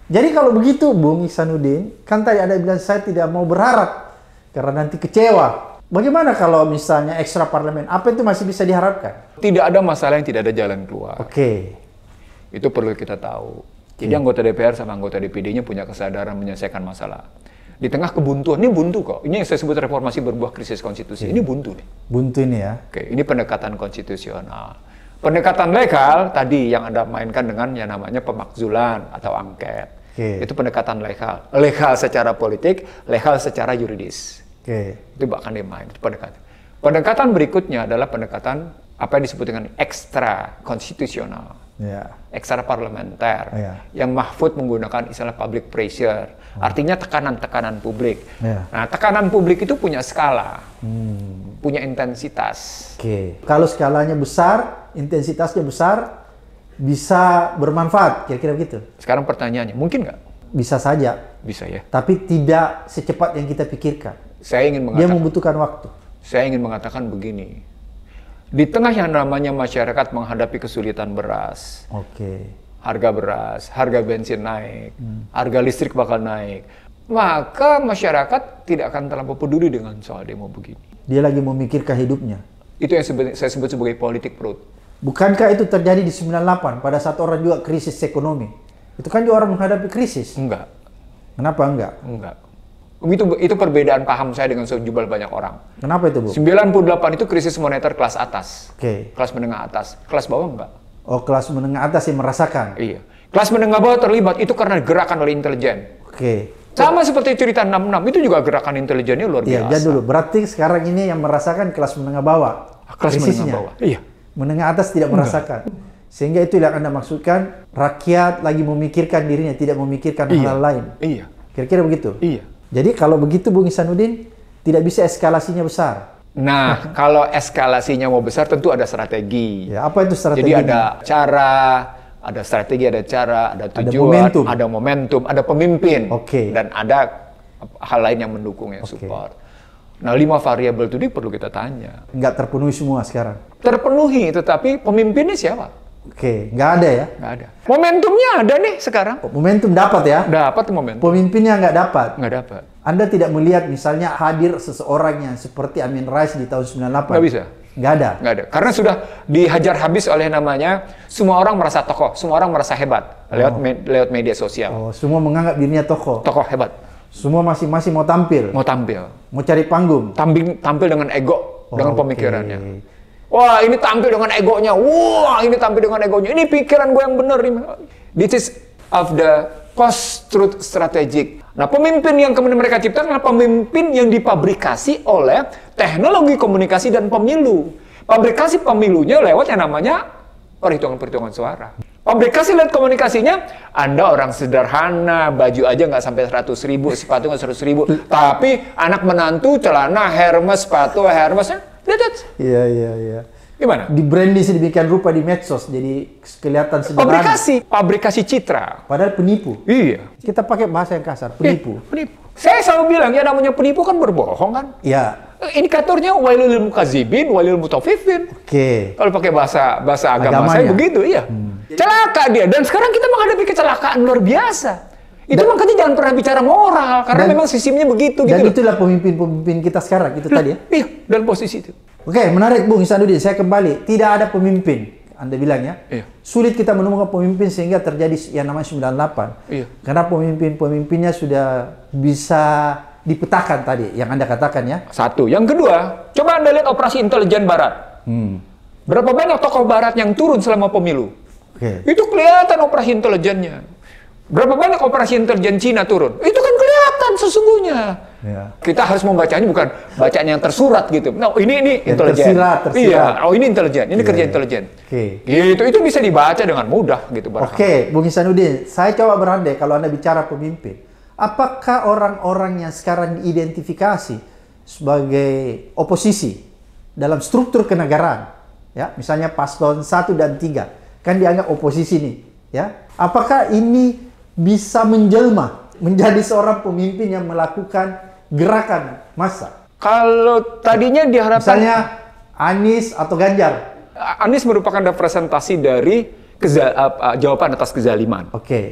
Jadi kalau begitu, Bung Iksanuddin, kan tadi ada bilang saya tidak mau berharap karena nanti kecewa. Bagaimana kalau misalnya ekstra parlemen? Apa itu masih bisa diharapkan? Tidak ada masalah yang tidak ada jalan keluar. Oke. Okay. Itu perlu kita tahu. Jadi hmm. anggota DPR sama anggota DPD-nya punya kesadaran menyelesaikan masalah di tengah kebuntuan. Ini buntu kok. Ini yang saya sebut reformasi berbuah krisis konstitusi. Iya. Ini buntu nih. Buntu ini ya. Oke, ini pendekatan konstitusional. Pendekatan legal tadi yang Anda mainkan dengan yang namanya pemakzulan atau angket. Oke. Itu pendekatan legal. Legal secara politik, legal secara yuridis. Oke. Itu bahkan dimain itu pendekatan. Pendekatan berikutnya adalah pendekatan apa yang disebut dengan ekstra konstitusional yeah. Ya. parlementer, yeah. yang Mahfud menggunakan istilah public pressure hmm. artinya tekanan-tekanan publik yeah. nah tekanan publik itu punya skala hmm. punya intensitas oke okay. kalau skalanya besar intensitasnya besar bisa bermanfaat kira-kira begitu sekarang pertanyaannya mungkin nggak bisa saja bisa ya tapi tidak secepat yang kita pikirkan saya ingin mengatakan dia membutuhkan waktu saya ingin mengatakan begini di tengah yang namanya masyarakat menghadapi kesulitan beras. Oke. Okay. Harga beras, harga bensin naik, hmm. harga listrik bakal naik. Maka masyarakat tidak akan terlalu peduli dengan soal demo begini. Dia lagi memikirkan hidupnya. Itu yang sebe- saya sebut sebagai politik perut. Bukankah itu terjadi di 98 pada saat orang juga krisis ekonomi? Itu kan juga orang menghadapi krisis. Enggak. Kenapa enggak? Enggak itu itu perbedaan paham saya dengan sejumlah banyak orang. Kenapa itu, Bu? 98 itu krisis moneter kelas atas. Oke. Okay. Kelas menengah atas. Kelas bawah enggak? Oh, kelas menengah atas yang merasakan. Iya. Kelas menengah bawah terlibat itu karena gerakan oleh intelijen. Oke. Okay. Sama seperti cerita 66 itu juga gerakan intelijennya luar iya, biasa. Iya, jadi dulu. Berarti sekarang ini yang merasakan kelas menengah bawah. Ah, kelas krisisnya. menengah bawah. Iya. Menengah atas tidak Enggak. merasakan. Sehingga itu yang Anda maksudkan, rakyat lagi memikirkan dirinya, tidak memikirkan iya. hal lain. Iya. Kira-kira begitu? Iya. Jadi kalau begitu Bung Isanuddin tidak bisa eskalasinya besar. Nah, [laughs] kalau eskalasinya mau besar tentu ada strategi. Ya, apa itu strategi? Jadi ada cara, ada strategi, ada cara, ada tujuan, ada momentum, ada, momentum, ada pemimpin. Okay. Dan ada hal lain yang mendukung yang okay. support. Nah, lima variabel itu perlu kita tanya. Nggak terpenuhi semua sekarang. Terpenuhi, tetapi pemimpinnya siapa? Oke, nggak ada ya? Nggak ada. Momentumnya ada nih sekarang. Oh, momentum dapat ya? Dapat momentum. Pemimpinnya nggak dapat? Nggak dapat. Anda tidak melihat misalnya hadir seseorang yang seperti Amin Rais di tahun 98? Nggak bisa. Nggak ada? Nggak ada. Karena sudah dihajar habis oleh namanya, semua orang merasa tokoh, semua orang merasa hebat lewat, oh. me lewat media sosial. Oh, semua menganggap dirinya tokoh? Tokoh hebat. Semua masing-masing mau tampil? Mau tampil. Mau cari panggung? Tampil, tampil dengan ego, oh, dengan pemikirannya. Okay. Wah, ini tampil dengan egonya. Wah, ini tampil dengan egonya. Ini pikiran gue yang benar. This is of the post truth strategic. Nah, pemimpin yang kemudian mereka ciptakan adalah pemimpin yang dipabrikasi oleh teknologi komunikasi dan pemilu. Pabrikasi pemilunya lewat yang namanya perhitungan-perhitungan suara. Pabrikasi lewat komunikasinya, Anda orang sederhana, baju aja nggak sampai 100 ribu, sepatu nggak 100 ribu, tapi anak menantu, celana, Hermes, sepatu, Hermesnya. Ya Iya, iya, iya. Gimana? Di branding sedemikian rupa di medsos, jadi kelihatan sederhana. Pabrikasi, pabrikasi citra. Padahal penipu. Iya. Kita pakai bahasa yang kasar, iya, penipu. Iya, penipu. Saya selalu bilang, ya namanya penipu kan berbohong kan? Iya. Eh, indikatornya walil mukazibin, walil mutafifin. Oke. Okay. Kalau pakai bahasa bahasa agama Agamanya. saya begitu, iya. Hmm. Celaka dia. Dan sekarang kita menghadapi kecelakaan luar biasa. Itu dan, makanya jangan pernah bicara moral karena dan, memang sistemnya begitu dan gitu. itulah pemimpin-pemimpin kita sekarang itu tadi ya. [laughs] Iya, dalam posisi itu. Oke, menarik Bung Isanuddin. Saya kembali, tidak ada pemimpin. Anda bilang ya. Iya. Sulit kita menemukan pemimpin sehingga terjadi yang namanya 98. Iya. Karena pemimpin-pemimpinnya sudah bisa dipetakan tadi yang Anda katakan ya. Satu. Yang kedua, coba Anda lihat operasi intelijen barat. Hmm. Berapa banyak tokoh barat yang turun selama pemilu? Okay. Itu kelihatan operasi intelijennya. Berapa banyak operasi intelijen Cina turun? Itu kan kelihatan sesungguhnya. Ya. Kita harus membacanya bukan bacaan yang tersurat gitu. Nah, ini ini intelijen. Tersirat, tersirat. Iya, oh ini intelijen, ini ya, kerja ya. intelijen. Oke. Okay. Itu itu bisa dibaca dengan mudah gitu Oke, okay, Bung Isanuddin, saya coba berandai kalau Anda bicara pemimpin, apakah orang-orang yang sekarang diidentifikasi sebagai oposisi dalam struktur kenegaraan, ya, misalnya paslon 1 dan 3 kan dianggap oposisi nih, ya. Apakah ini bisa menjelma menjadi seorang pemimpin yang melakukan gerakan massa? Kalau tadinya diharapkan misalnya Anies atau Ganjar. Anies merupakan representasi dari keza, jawaban atas kezaliman. Oke. Okay.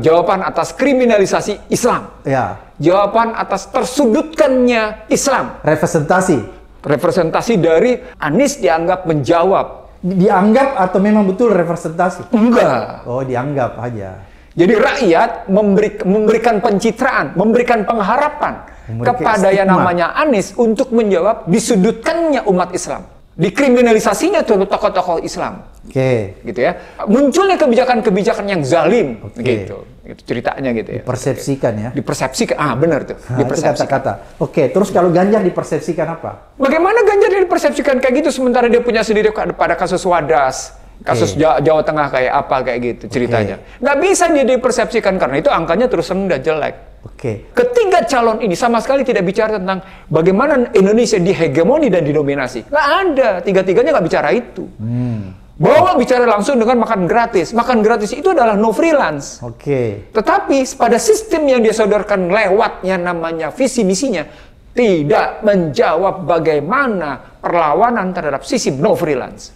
jawaban atas kriminalisasi Islam. Ya. Jawaban atas tersudutkannya Islam. Representasi. Representasi dari Anies dianggap menjawab dianggap atau memang betul representasi? Enggak. Oh, dianggap aja. Jadi rakyat memberi, memberikan pencitraan, memberikan pengharapan memberikan kepada stigma. yang namanya Anies untuk menjawab disudutkannya umat Islam, dikriminalisasinya tokoh-tokoh Islam. Oke. Okay. Gitu ya. Munculnya kebijakan-kebijakan yang zalim okay. gitu. Itu ceritanya gitu ya. Persepsikan ya. Dipersepsikan. Ah, benar tuh. Ah, dipersepsikan. kata-kata. Oke, terus kalau Ganjar dipersepsikan apa? Bagaimana Ganjar dipersepsikan kayak gitu sementara dia punya sendiri pada kasus Wadas, Kasus Jawa, Jawa Tengah kayak apa kayak gitu ceritanya. Okay. Nggak bisa dia dipersepsikan karena itu angkanya terus rendah jelek. Oke. Okay. Ketiga calon ini sama sekali tidak bicara tentang bagaimana Indonesia dihegemoni dan didominasi. Nggak ada. Tiga-tiganya nggak bicara itu. Hmm. Bahwa bicara langsung dengan makan gratis. Makan gratis itu adalah no freelance. Oke. Okay. Tetapi pada sistem yang dia sodorkan lewatnya namanya visi misinya tidak menjawab bagaimana perlawanan terhadap sisi no freelance.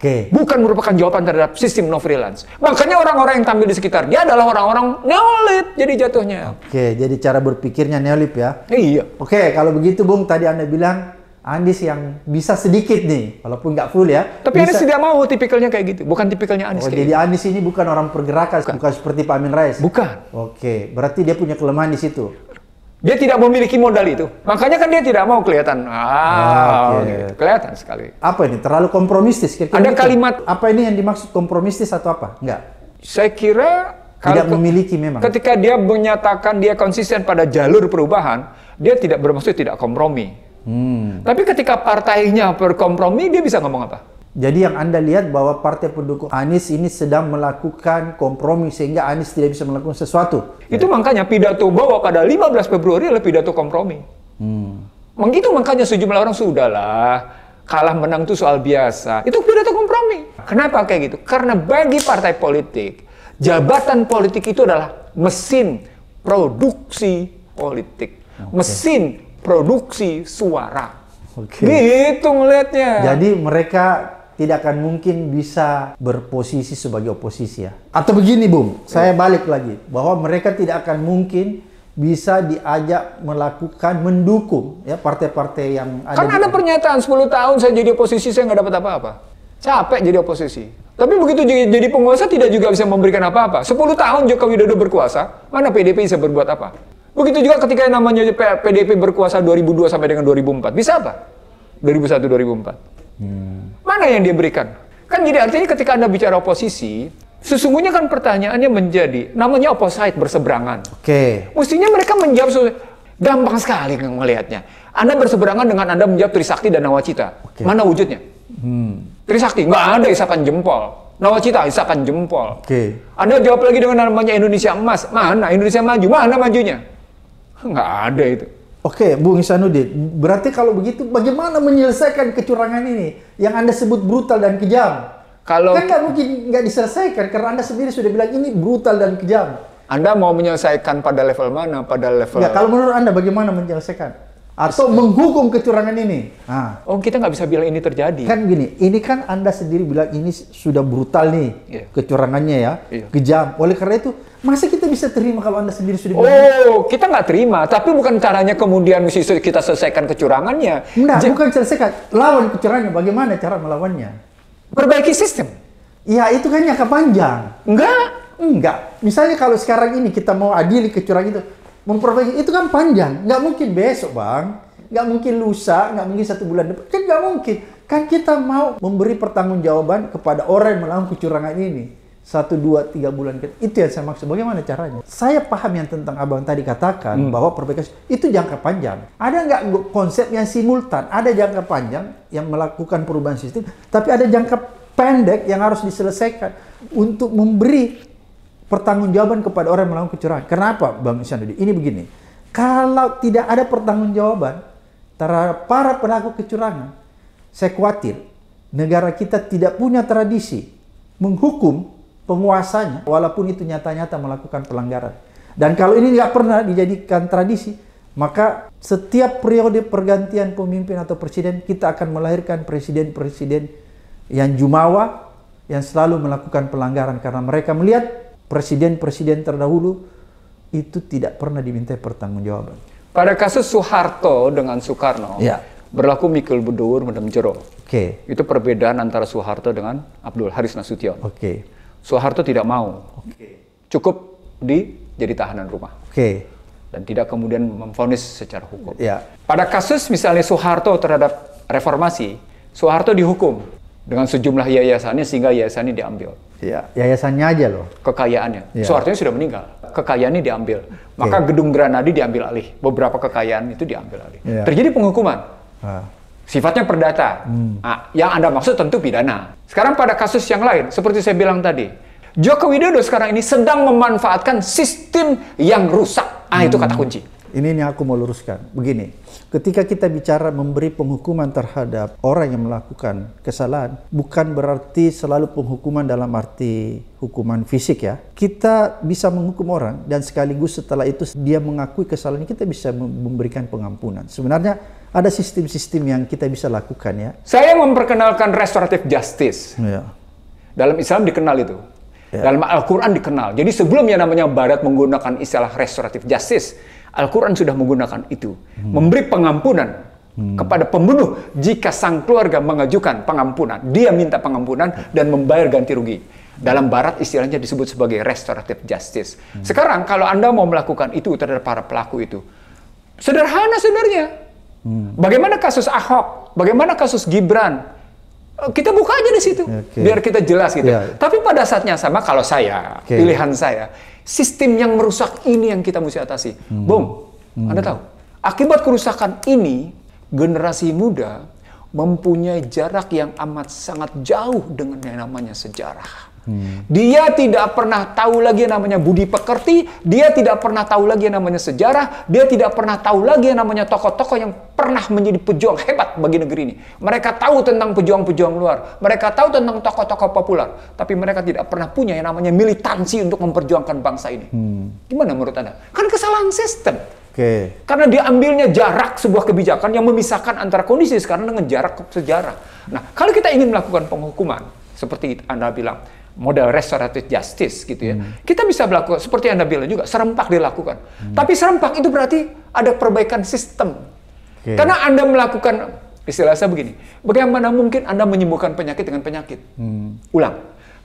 Okay. Bukan merupakan jawaban terhadap sistem no freelance. Makanya orang-orang yang tampil di sekitar dia adalah orang-orang neolit jadi jatuhnya. Oke, okay, jadi cara berpikirnya neolit ya. Iya. Oke, okay, kalau begitu Bung tadi Anda bilang Andis yang bisa sedikit nih, walaupun nggak full ya. Tapi bisa... Andis tidak mau tipikalnya kayak gitu, bukan tipikalnya Andis. Oh, jadi gitu. Andis ini bukan orang pergerakan, bukan, bukan seperti Pak Amin Rais. Bukan. Oke, okay, berarti dia punya kelemahan di situ dia tidak memiliki modal itu. Makanya kan dia tidak mau kelihatan. Ah, oh, ah, okay. Gitu. kelihatan sekali. Apa ini? Terlalu kompromistis. Kira -kira Ada gitu. kalimat. Apa ini yang dimaksud kompromistis atau apa? Enggak. Saya kira kalau tidak memiliki memang. Ketika dia menyatakan dia konsisten pada jalur perubahan, dia tidak bermaksud tidak kompromi. Hmm. Tapi ketika partainya berkompromi, dia bisa ngomong apa? Jadi yang Anda lihat bahwa partai pendukung Anies ini sedang melakukan kompromi sehingga Anies tidak bisa melakukan sesuatu. Itu ya. makanya pidato bahwa pada 15 Februari adalah pidato kompromi. Hmm. Itu makanya sejumlah orang sudahlah kalah menang itu soal biasa. Itu pidato kompromi. Kenapa kayak gitu? Karena bagi partai politik, jabatan politik itu adalah mesin produksi politik. Okay. Mesin produksi suara. Okay. Gitu ngelihatnya. Jadi mereka tidak akan mungkin bisa berposisi sebagai oposisi ya. Atau begini Bung, saya balik lagi bahwa mereka tidak akan mungkin bisa diajak melakukan mendukung ya partai-partai yang ada. Kan ada pernyataan 10 tahun saya jadi oposisi saya nggak dapat apa-apa. Capek jadi oposisi. Tapi begitu jadi penguasa tidak juga bisa memberikan apa-apa. 10 tahun Jokowi Dodo berkuasa, mana PDP bisa berbuat apa? Begitu juga ketika namanya PDP berkuasa 2002 sampai dengan 2004. Bisa apa? 2001 2004. Hmm. Mana yang dia berikan? Kan jadi artinya ketika Anda bicara oposisi, sesungguhnya kan pertanyaannya menjadi, namanya opposite berseberangan. Oke. Okay. Mestinya mereka menjawab, gampang sekali melihatnya. Anda berseberangan dengan Anda menjawab Trisakti dan Nawacita. Okay. Mana wujudnya? Hmm. Trisakti, nggak ada isakan jempol. Nawacita, isakan jempol. Okay. Anda jawab lagi dengan namanya Indonesia Emas. Mana Indonesia Maju? Mana majunya? Nggak ada itu. Oke, Bung Isanuddin, berarti kalau begitu bagaimana menyelesaikan kecurangan ini yang Anda sebut brutal dan kejam? Kalau kan nggak mungkin nggak diselesaikan karena Anda sendiri sudah bilang ini brutal dan kejam. Anda mau menyelesaikan pada level mana? Pada level Ya, kalau menurut Anda bagaimana menyelesaikan? atau menghukum kecurangan ini. Nah. Oh kita nggak bisa bilang ini terjadi. Kan gini, ini kan anda sendiri bilang ini sudah brutal nih yeah. kecurangannya ya, yeah. kejam. Oleh karena itu masa kita bisa terima kalau anda sendiri sudah bilang? Oh kita nggak terima, tapi bukan caranya kemudian mesti kita selesaikan kecurangannya. Nah, J bukan selesaikan, lawan kecurangannya. Bagaimana cara melawannya? Perbaiki sistem. Ya itu kan jangka panjang. Enggak. Enggak. Misalnya kalau sekarang ini kita mau adili kecurangan itu, memperbaiki itu kan panjang nggak mungkin besok bang nggak mungkin lusa nggak mungkin satu bulan depan kan nggak mungkin kan kita mau memberi pertanggungjawaban kepada orang yang melakukan kecurangan ini satu dua tiga bulan itu yang saya maksud bagaimana caranya saya paham yang tentang abang tadi katakan hmm. bahwa perbaikan itu jangka panjang ada nggak konsep yang simultan ada jangka panjang yang melakukan perubahan sistem tapi ada jangka pendek yang harus diselesaikan untuk memberi pertanggungjawaban kepada orang yang melakukan kecurangan. Kenapa Bang Isanudin? Ini begini, kalau tidak ada pertanggungjawaban terhadap para pelaku kecurangan, saya khawatir negara kita tidak punya tradisi menghukum penguasanya walaupun itu nyata-nyata melakukan pelanggaran. Dan kalau ini tidak pernah dijadikan tradisi, maka setiap periode pergantian pemimpin atau presiden kita akan melahirkan presiden-presiden yang jumawa yang selalu melakukan pelanggaran karena mereka melihat presiden-presiden terdahulu itu tidak pernah diminta pertanggungjawaban. Pada kasus Soeharto dengan Soekarno, ya. berlaku Mikul Budur, Madam Jero. Oke. Okay. Itu perbedaan antara Soeharto dengan Abdul Haris Nasution. Oke. Okay. Soeharto tidak mau. Oke. Okay. Cukup di jadi tahanan rumah. Oke. Okay. Dan tidak kemudian memfonis secara hukum. Ya. Pada kasus misalnya Soeharto terhadap reformasi, Soeharto dihukum dengan sejumlah yayasannya sehingga yayasannya diambil. Ya. Yayasannya aja loh. Kekayaannya. Ya. Soehartonya sudah meninggal. Kekayaannya diambil. Maka okay. Iya. gedung Granadi diambil alih. Beberapa kekayaan itu diambil alih. Ya. Terjadi penghukuman. Ah. Sifatnya perdata. Hmm. Nah, yang Anda maksud tentu pidana. Sekarang pada kasus yang lain, seperti saya bilang tadi, Joko Widodo sekarang ini sedang memanfaatkan sistem yang rusak. Ah, hmm. itu kata kunci. Ini yang aku mau luruskan. Begini, Ketika kita bicara memberi penghukuman terhadap orang yang melakukan kesalahan, bukan berarti selalu penghukuman dalam arti hukuman fisik ya. Kita bisa menghukum orang dan sekaligus setelah itu dia mengakui kesalahannya, kita bisa memberikan pengampunan. Sebenarnya ada sistem-sistem yang kita bisa lakukan ya. Saya memperkenalkan restoratif justice. Ya. Dalam Islam dikenal itu. Ya. Dalam Al-Quran dikenal. Jadi sebelumnya namanya Barat menggunakan istilah restoratif justice Al-Quran sudah menggunakan itu. Hmm. Memberi pengampunan hmm. kepada pembunuh jika sang keluarga mengajukan pengampunan. Dia minta pengampunan dan membayar ganti rugi. Dalam barat istilahnya disebut sebagai restorative justice. Hmm. Sekarang kalau Anda mau melakukan itu terhadap para pelaku itu, sederhana sebenarnya. Hmm. Bagaimana kasus Ahok? Bagaimana kasus Gibran? Eh, kita buka aja di situ, okay. biar kita jelas gitu. Yeah. Tapi pada saatnya sama kalau saya, okay. pilihan saya, sistem yang merusak ini yang kita mesti atasi. Hmm. Bung, hmm. Anda tahu, akibat kerusakan ini, generasi muda mempunyai jarak yang amat sangat jauh dengan yang namanya sejarah. Hmm. Dia tidak pernah tahu lagi yang namanya budi pekerti, dia tidak pernah tahu lagi yang namanya sejarah, dia tidak pernah tahu lagi yang namanya tokoh-tokoh yang pernah menjadi pejuang hebat bagi negeri ini. Mereka tahu tentang pejuang-pejuang luar, mereka tahu tentang tokoh-tokoh populer, tapi mereka tidak pernah punya yang namanya militansi untuk memperjuangkan bangsa ini. Hmm. Gimana menurut Anda? Kan kesalahan sistem. Okay. Karena diambilnya jarak sebuah kebijakan yang memisahkan antara kondisi sekarang dengan jarak sejarah. Nah, kalau kita ingin melakukan penghukuman seperti Anda bilang, model restoratif justice gitu ya. Hmm. Kita bisa melakukan seperti Anda bilang juga serempak dilakukan. Hmm. Tapi serempak itu berarti ada perbaikan sistem. Okay. Karena Anda melakukan istilah saya begini, bagaimana mungkin Anda menyembuhkan penyakit dengan penyakit? Hmm. Ulang.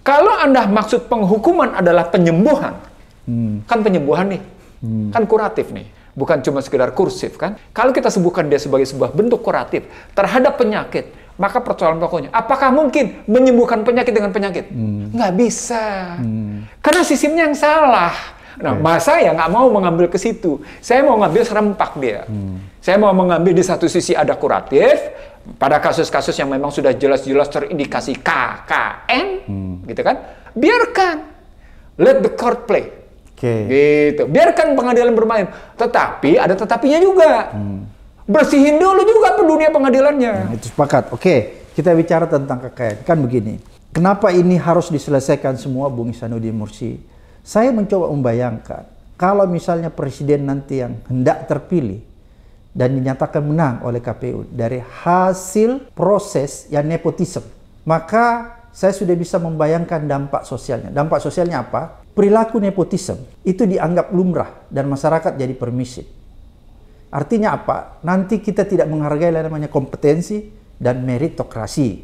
Kalau Anda maksud penghukuman adalah penyembuhan, hmm. kan penyembuhan nih, hmm. kan kuratif nih, bukan cuma sekedar kursif kan? Kalau kita sebutkan dia sebagai sebuah bentuk kuratif terhadap penyakit, maka persoalan pokoknya, apakah mungkin menyembuhkan penyakit dengan penyakit? Hmm. Nggak bisa. Hmm. Karena sistemnya yang salah. Nah, okay. Iya. masa ya nggak mau mengambil ke situ. Saya mau ngambil serempak dia. Hmm. Saya mau mengambil di satu sisi ada kuratif, pada kasus-kasus yang memang sudah jelas-jelas terindikasi KKN, hmm. gitu kan? Biarkan. Let the court play. Okay. Gitu. Biarkan pengadilan bermain. Tetapi, ada tetapinya juga. Hmm bersihin dulu juga dunia pengadilannya. Nah, itu sepakat. Oke, kita bicara tentang kekayaan. Kan begini, kenapa ini harus diselesaikan semua Bung Isanuddin Mursi? Saya mencoba membayangkan, kalau misalnya presiden nanti yang hendak terpilih, dan dinyatakan menang oleh KPU dari hasil proses yang nepotisme. Maka saya sudah bisa membayangkan dampak sosialnya. Dampak sosialnya apa? Perilaku nepotisme itu dianggap lumrah dan masyarakat jadi permisif. Artinya apa? Nanti kita tidak menghargai yang namanya kompetensi dan meritokrasi.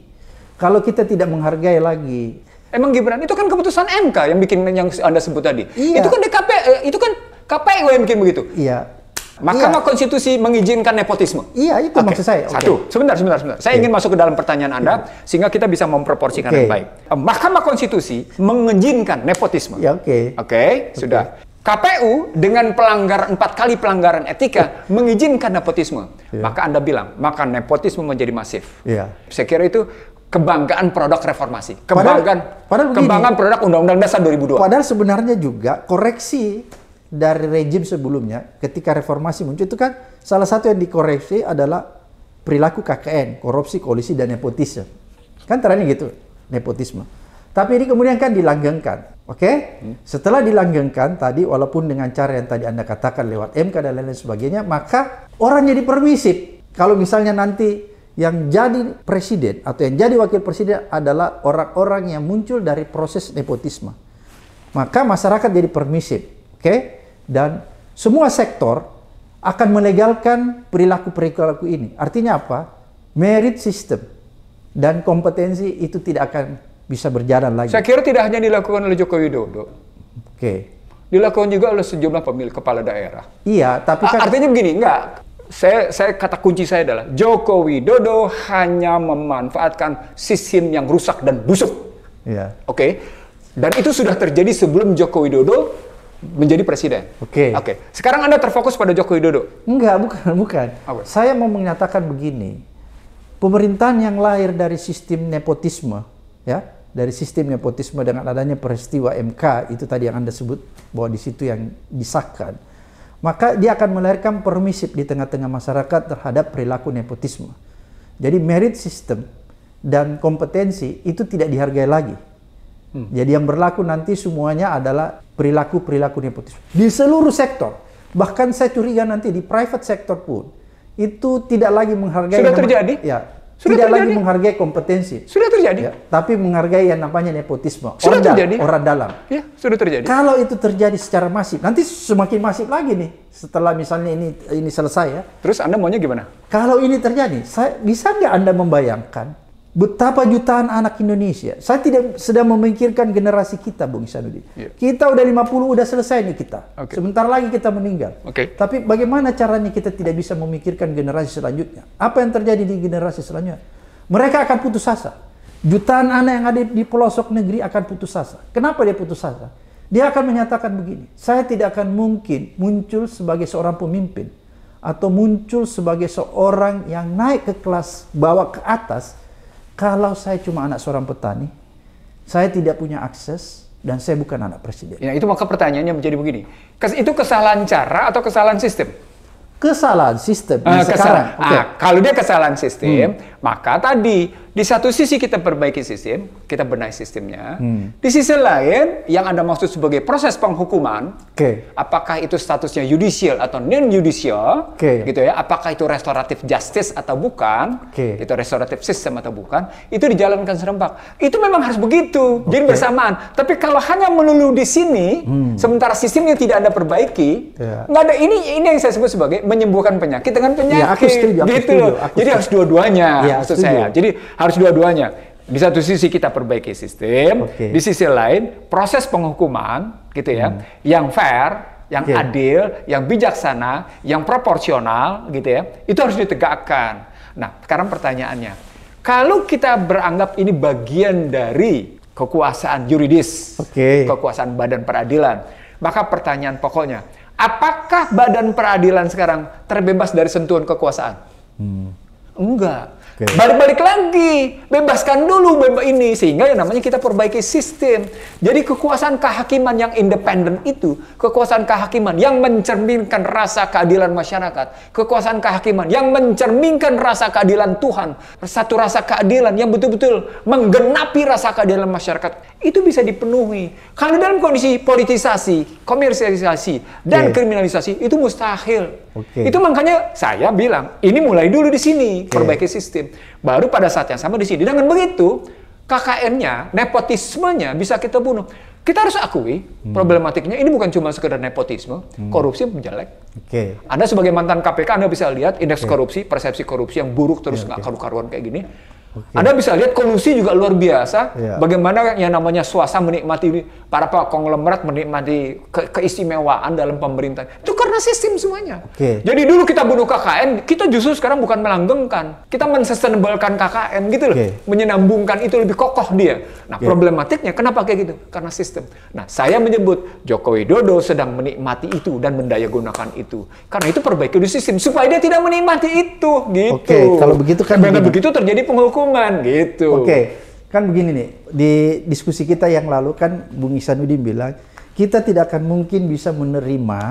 Kalau kita tidak menghargai lagi, emang Gibran itu kan keputusan MK yang bikin yang Anda sebut tadi. Iya. Itu kan DKP, eh, itu kan KPU yang bikin begitu. Iya. Mahkamah iya. Konstitusi mengizinkan nepotisme. Iya, itu okay. maksud saya. Okay. Satu, sebentar, sebentar, sebentar. Saya okay. Iya. ingin masuk ke dalam pertanyaan Anda yeah. sehingga kita bisa memproporsikan okay. yang baik. Mahkamah Konstitusi mengizinkan nepotisme. Ya, oke. Okay. Oke, okay, okay. sudah. KPU dengan pelanggaran empat kali pelanggaran etika mengizinkan nepotisme, yeah. maka anda bilang maka nepotisme menjadi masif. Yeah. Saya kira itu kebanggaan produk reformasi, kebanggaan padahal, padahal begini, kebanggaan produk Undang-Undang Dasar 2002. Padahal sebenarnya juga koreksi dari rejim sebelumnya ketika reformasi muncul itu kan salah satu yang dikoreksi adalah perilaku KKN, korupsi, koalisi dan nepotisme. Kan terakhir gitu, nepotisme. Tapi ini kemudian kan dilanggengkan. Oke? Okay? Hmm. Setelah dilanggengkan tadi walaupun dengan cara yang tadi Anda katakan lewat MK dan lain-lain sebagainya, maka orang jadi permisif. Kalau misalnya nanti yang jadi presiden atau yang jadi wakil presiden adalah orang-orang yang muncul dari proses nepotisme. Maka masyarakat jadi permisif, oke? Okay? Dan semua sektor akan melegalkan perilaku-perilaku ini. Artinya apa? Merit system dan kompetensi itu tidak akan bisa berjalan lagi. Saya kira tidak hanya dilakukan oleh Joko Widodo. Oke. Okay. Dilakukan juga oleh sejumlah pemilik kepala daerah. Iya, tapi kan... artinya begini, enggak. Saya, saya kata kunci saya adalah Joko Widodo hanya memanfaatkan sistem yang rusak dan busuk. Iya. Oke. Okay? Dan itu sudah terjadi sebelum Joko Widodo menjadi presiden. Oke. Okay. Oke. Okay. Sekarang Anda terfokus pada Joko Widodo. Enggak, bukan, bukan. Okay. Saya mau menyatakan begini. Pemerintahan yang lahir dari sistem nepotisme, ya, dari sistem nepotisme dengan adanya peristiwa MK itu tadi yang Anda sebut bahwa di situ yang disahkan, maka dia akan melahirkan permisif di tengah-tengah masyarakat terhadap perilaku nepotisme. Jadi merit system dan kompetensi itu tidak dihargai lagi. Hmm. Jadi yang berlaku nanti semuanya adalah perilaku-perilaku nepotisme di seluruh sektor. Bahkan saya curiga nanti di private sektor pun itu tidak lagi menghargai. Sudah terjadi? Ya, sudah tidak terjadi. lagi menghargai kompetensi. Sudah terjadi. Ya, tapi menghargai yang namanya nepotisme. Sudah orang terjadi. Dalam, orang dalam. Ya, sudah terjadi. Kalau itu terjadi secara masif, nanti semakin masif lagi nih. Setelah misalnya ini ini selesai ya. Terus Anda maunya gimana? Kalau ini terjadi, saya bisa nggak Anda membayangkan Betapa jutaan anak Indonesia. Saya tidak sedang memikirkan generasi kita, Bung Isanuddin. Yeah. Kita udah 50, udah selesai nih kita. Okay. Sebentar lagi kita meninggal. Okay. Tapi bagaimana caranya kita tidak bisa memikirkan generasi selanjutnya? Apa yang terjadi di generasi selanjutnya? Mereka akan putus asa. Jutaan anak yang ada di pelosok negeri akan putus asa. Kenapa dia putus asa? Dia akan menyatakan begini, saya tidak akan mungkin muncul sebagai seorang pemimpin atau muncul sebagai seorang yang naik ke kelas bawah ke atas kalau saya cuma anak seorang petani, saya tidak punya akses dan saya bukan anak presiden. Ya, itu maka pertanyaannya menjadi begini. Kes, itu kesalahan cara atau kesalahan sistem? Kesalahan sistem. Uh, kesalahan. Okay. Ah, kalau dia kesalahan sistem, hmm. Maka tadi di satu sisi kita perbaiki sistem, kita benahi sistemnya. Hmm. Di sisi lain yang Anda maksud sebagai proses penghukuman, okay. apakah itu statusnya judicial atau non judicial, okay. gitu ya? Apakah itu restoratif justice atau bukan? Okay. Itu restoratif sistem atau bukan? Itu dijalankan serempak. Itu memang harus begitu. Okay. Jadi bersamaan. Tapi kalau hanya melulu di sini, hmm. sementara sistemnya tidak Anda perbaiki, yeah. nggak ada ini ini yang saya sebut sebagai menyembuhkan penyakit dengan iya, penyakit. Ya, aku setuju, aku gitu. Setuju, aku setuju. Jadi harus dua-duanya. Yeah ya, maksud setuju. saya. Jadi harus dua-duanya. Di satu sisi kita perbaiki sistem, okay. di sisi lain proses penghukuman gitu ya, hmm. yang fair, yang okay. adil, yang bijaksana, yang proporsional gitu ya, itu harus ditegakkan. Nah, sekarang pertanyaannya, kalau kita beranggap ini bagian dari kekuasaan yuridis, okay. kekuasaan badan peradilan, maka pertanyaan pokoknya, apakah badan peradilan sekarang terbebas dari sentuhan kekuasaan? Hmm. Enggak. Okay. Balik-balik lagi, bebaskan dulu bebas ini sehingga yang namanya kita perbaiki sistem. Jadi kekuasaan kehakiman yang independen itu, kekuasaan kehakiman yang mencerminkan rasa keadilan masyarakat, kekuasaan kehakiman yang mencerminkan rasa keadilan Tuhan, satu rasa keadilan yang betul-betul menggenapi rasa keadilan masyarakat itu bisa dipenuhi. Kalau dalam kondisi politisasi, komersialisasi dan okay. kriminalisasi itu mustahil. Okay. Itu makanya saya bilang ini mulai dulu di sini okay. perbaiki sistem sistem. Baru pada saat yang sama di sini. Dengan begitu, KKN-nya, nepotismenya bisa kita bunuh. Kita harus akui hmm. problematiknya ini bukan cuma sekedar nepotisme, hmm. korupsi menjelek. Okay. Anda sebagai mantan KPK Anda bisa lihat indeks okay. korupsi, persepsi korupsi yang buruk terus iya, nggak yeah, okay. karu-karuan kayak gini Okay. Anda bisa lihat kolusi juga luar biasa. Yeah. Bagaimana yang namanya suasana menikmati para konglomerat menikmati ke keistimewaan dalam pemerintahan itu karena sistem semuanya. Okay. Jadi dulu kita bunuh KKN, kita justru sekarang bukan melanggengkan, kita mensustainablekan KKN gitu loh, okay. menyambungkan itu lebih kokoh dia. Nah okay. problematiknya kenapa kayak gitu? Karena sistem. Nah saya menyebut jokowi dodo sedang menikmati itu dan mendayagunakan itu. Karena itu perbaiki di sistem supaya dia tidak menikmati itu gitu. okay. kalau begitu kan. Karena begitu terjadi penghukum dukungan gitu. Oke, okay. kan begini nih di diskusi kita yang lalu kan Bung Isanuddin bilang kita tidak akan mungkin bisa menerima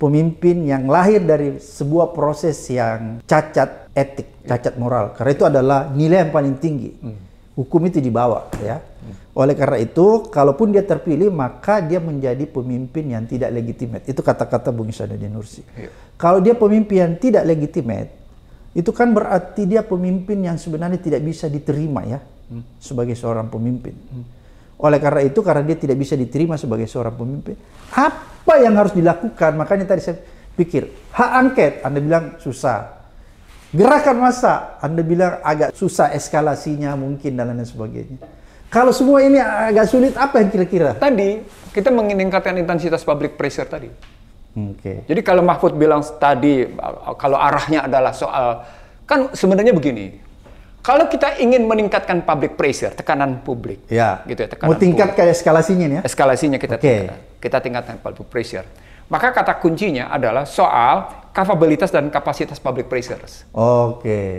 pemimpin yang lahir dari sebuah proses yang cacat etik, cacat moral. Karena itu adalah nilai yang paling tinggi. Hmm. Hukum itu dibawa ya. Oleh karena itu, kalaupun dia terpilih, maka dia menjadi pemimpin yang tidak legitimate. Itu kata-kata Bung Isanuddin Nursi. Iya. Kalau dia pemimpin yang tidak legitimate, itu kan berarti dia pemimpin yang sebenarnya tidak bisa diterima ya hmm. sebagai seorang pemimpin. Hmm. Oleh karena itu karena dia tidak bisa diterima sebagai seorang pemimpin, apa yang harus dilakukan? Makanya tadi saya pikir, hak angket Anda bilang susah. Gerakan massa Anda bilang agak susah eskalasinya mungkin dan lain sebagainya. Kalau semua ini agak sulit apa yang kira-kira? Tadi kita meningkatkan intensitas public pressure tadi. Okay. Jadi kalau Mahfud bilang tadi kalau arahnya adalah soal kan sebenarnya begini. Kalau kita ingin meningkatkan public pressure, tekanan publik, ya. gitu ya, tekanan mau tingkat kayak eskalasinya ya? Eskalasinya kita okay. tingkatkan, kita tingkatkan public pressure. Maka kata kuncinya adalah soal kapabilitas dan kapasitas public pressure Oke. Okay.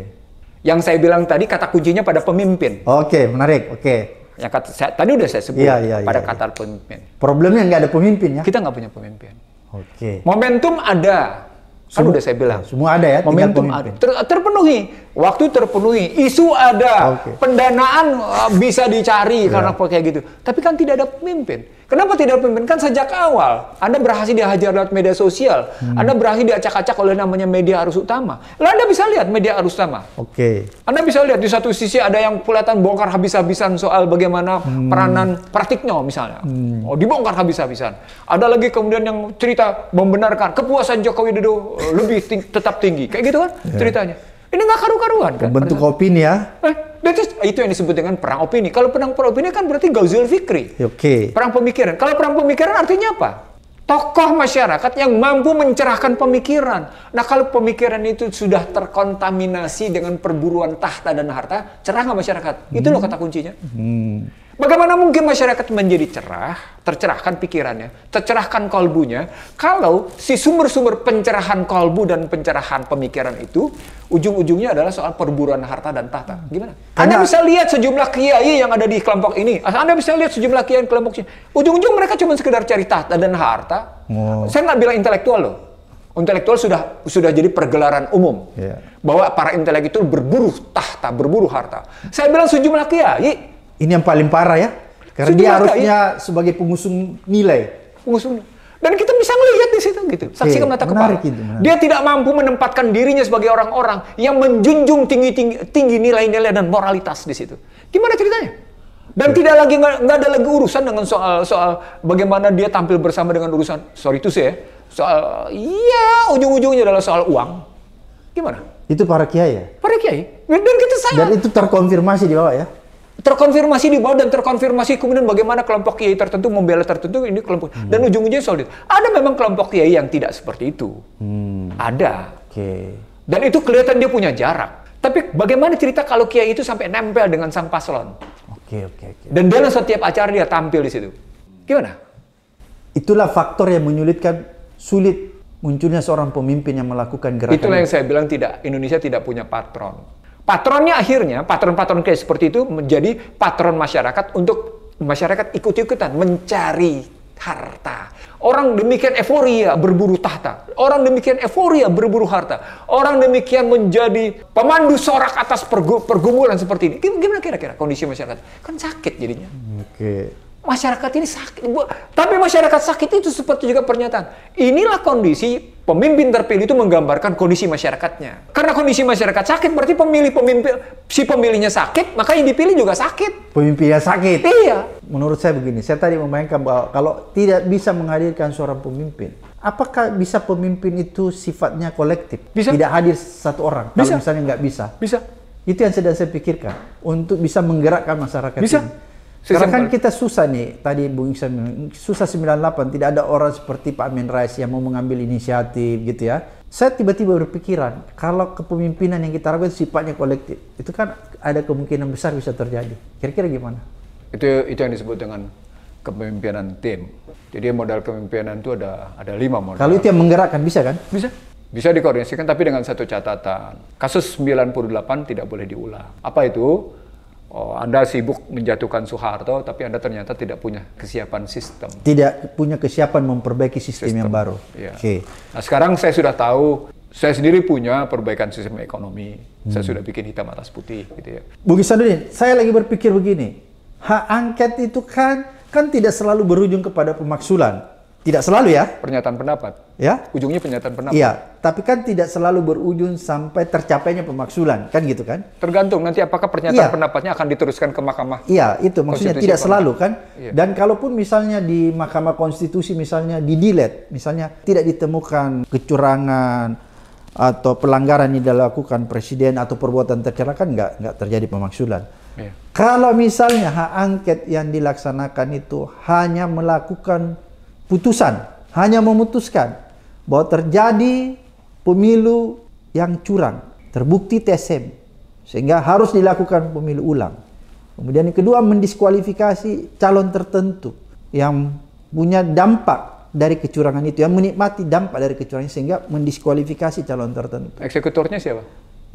Yang saya bilang tadi kata kuncinya pada pemimpin. Oke, okay, menarik. Oke. Okay yang kata saya, tadi udah saya sebut ya, ya, pada ya, kata ya. pemimpin. Problemnya nggak ada pemimpin ya? Kita nggak punya pemimpin. Oke. Okay. Momentum ada. Kan udah saya bilang. Semua ada ya. Momentum ada. Ter, terpenuhi. Waktu terpenuhi, isu ada, okay. pendanaan eh, bisa dicari yeah. karena kayak gitu. Tapi kan tidak ada pemimpin. Kenapa tidak ada pemimpin? Kan sejak awal Anda berhasil dihajar lewat media sosial, hmm. Anda berhasil diacak-acak oleh namanya media arus utama. Lalu Anda bisa lihat media arus utama. Oke. Okay. Anda bisa lihat di satu sisi ada yang kelihatan bongkar habis-habisan soal bagaimana hmm. peranan praktiknya misalnya. Hmm. Oh, dibongkar habis-habisan. Ada lagi kemudian yang cerita membenarkan kepuasan Jokowi Dodo eh, lebih ting tetap tinggi. Kayak gitu kan yeah. ceritanya. Ini nggak karu-karuan kan? Bentuk opini ya. Eh, itu, ah, itu yang disebut dengan perang opini. Kalau perang opini kan berarti Gauzul Fikri. Ya, oke. Okay. Perang pemikiran. Kalau perang pemikiran artinya apa? Tokoh masyarakat yang mampu mencerahkan pemikiran. Nah kalau pemikiran itu sudah terkontaminasi dengan perburuan tahta dan harta, cerah nggak masyarakat? Itu hmm. loh kata kuncinya. Hmm. Bagaimana mungkin masyarakat menjadi cerah, tercerahkan pikirannya, tercerahkan kalbunya, kalau si sumber-sumber pencerahan kalbu dan pencerahan pemikiran itu ujung-ujungnya adalah soal perburuan harta dan tahta. Gimana? Karena, anda bisa lihat sejumlah kiai yang ada di kelompok ini. Anda bisa lihat sejumlah kiai yang kelompok ini. Ujung-ujung mereka cuma sekedar cari tahta dan harta. Wow. Oh. Saya nggak bilang intelektual loh intelektual sudah sudah jadi pergelaran umum yeah. bahwa para intelektual berburu tahta, berburu harta. Saya bilang sejumlah kiai ini yang paling parah ya. Karena Sejumlah dia harusnya ya. sebagai pengusung nilai. Pengusung. Dan kita bisa melihat di situ gitu. Saksi okay, mata kepala. Itu, menarik. dia tidak mampu menempatkan dirinya sebagai orang-orang yang menjunjung tinggi tinggi, tinggi nilai-nilai dan moralitas di situ. Gimana ceritanya? Dan okay. Iya. tidak lagi nggak ada lagi urusan dengan soal soal bagaimana dia tampil bersama dengan urusan sorry itu sih ya soal iya ujung-ujungnya adalah soal uang. Gimana? Itu para kiai ya? Para kiai. Dan kita sangat Dan itu terkonfirmasi di bawah ya? terkonfirmasi di bawah dan terkonfirmasi kemudian bagaimana kelompok kiai tertentu membela tertentu ini kelompok hmm. dan ujung-ujungnya solid. Ada memang kelompok kiai yang tidak seperti itu. Hmm. Ada. Okay. Dan itu kelihatan dia punya jarak. Tapi bagaimana cerita kalau kiai itu sampai nempel dengan sang paslon? Oke, okay, oke, okay, oke. Okay. Dan dalam setiap acara dia tampil di situ. Gimana? Itulah faktor yang menyulitkan sulit munculnya seorang pemimpin yang melakukan gerakan. Itulah yang saya bilang tidak Indonesia tidak punya patron. Patronnya akhirnya, patron-patron kayak seperti itu menjadi patron masyarakat untuk masyarakat ikut-ikutan mencari harta. Orang demikian euforia berburu tahta. Orang demikian euforia berburu harta. Orang demikian menjadi pemandu sorak atas pergumulan seperti ini. Gimana kira-kira kondisi masyarakat? Kan sakit jadinya. Oke masyarakat ini sakit. Tapi masyarakat sakit itu seperti juga pernyataan. Inilah kondisi pemimpin terpilih itu menggambarkan kondisi masyarakatnya. Karena kondisi masyarakat sakit berarti pemilih pemimpin si pemilihnya sakit, maka yang dipilih juga sakit. Pemimpinnya sakit. Iya. Menurut saya begini, saya tadi membayangkan bahwa kalau tidak bisa menghadirkan seorang pemimpin, apakah bisa pemimpin itu sifatnya kolektif? Bisa. Tidak hadir satu orang. Bisa. Kalau misalnya nggak bisa. Bisa. Itu yang sedang saya pikirkan untuk bisa menggerakkan masyarakat. Bisa. Ini sekarang kan kita susah nih, tadi Bung Iksan susah 98, tidak ada orang seperti Pak Amin Rais yang mau mengambil inisiatif gitu ya. Saya tiba-tiba berpikiran, kalau kepemimpinan yang kita harapkan sifatnya kolektif, itu kan ada kemungkinan besar bisa terjadi. Kira-kira gimana? Itu, itu yang disebut dengan kepemimpinan tim. Jadi modal kepemimpinan itu ada ada lima modal. Kalau itu yang menggerakkan, bisa kan? Bisa. Bisa dikoordinasikan, tapi dengan satu catatan. Kasus 98 tidak boleh diulang. Apa itu? oh, Anda sibuk menjatuhkan Soeharto, tapi Anda ternyata tidak punya kesiapan sistem. Tidak punya kesiapan memperbaiki sistem, sistem. yang baru. Ya. Oke. Okay. Nah sekarang saya sudah tahu, saya sendiri punya perbaikan sistem ekonomi. Hmm. Saya sudah bikin hitam atas putih, gitu ya. Bu Gisandudin, saya lagi berpikir begini, hak angket itu kan kan tidak selalu berujung kepada pemaksulan. Tidak selalu ya? Pernyataan pendapat. Ya. Ujungnya pernyataan pendapat. Iya, tapi kan tidak selalu berujung sampai tercapainya pemaksulan, kan gitu kan? Tergantung nanti apakah pernyataan ya. pendapatnya akan diteruskan ke Mahkamah. Iya, itu maksudnya tidak selalu kan? Ya. Dan kalaupun misalnya di Mahkamah Konstitusi misalnya di delete, misalnya tidak ditemukan kecurangan atau pelanggaran yang dilakukan presiden atau perbuatan tercela kan nggak nggak terjadi pemaksulan. Ya. Kalau misalnya hak angket yang dilaksanakan itu hanya melakukan putusan, hanya memutuskan bahwa terjadi pemilu yang curang, terbukti TSM, sehingga harus dilakukan pemilu ulang. Kemudian yang kedua mendiskualifikasi calon tertentu yang punya dampak dari kecurangan itu, yang menikmati dampak dari kecurangan sehingga mendiskualifikasi calon tertentu. Eksekutornya siapa?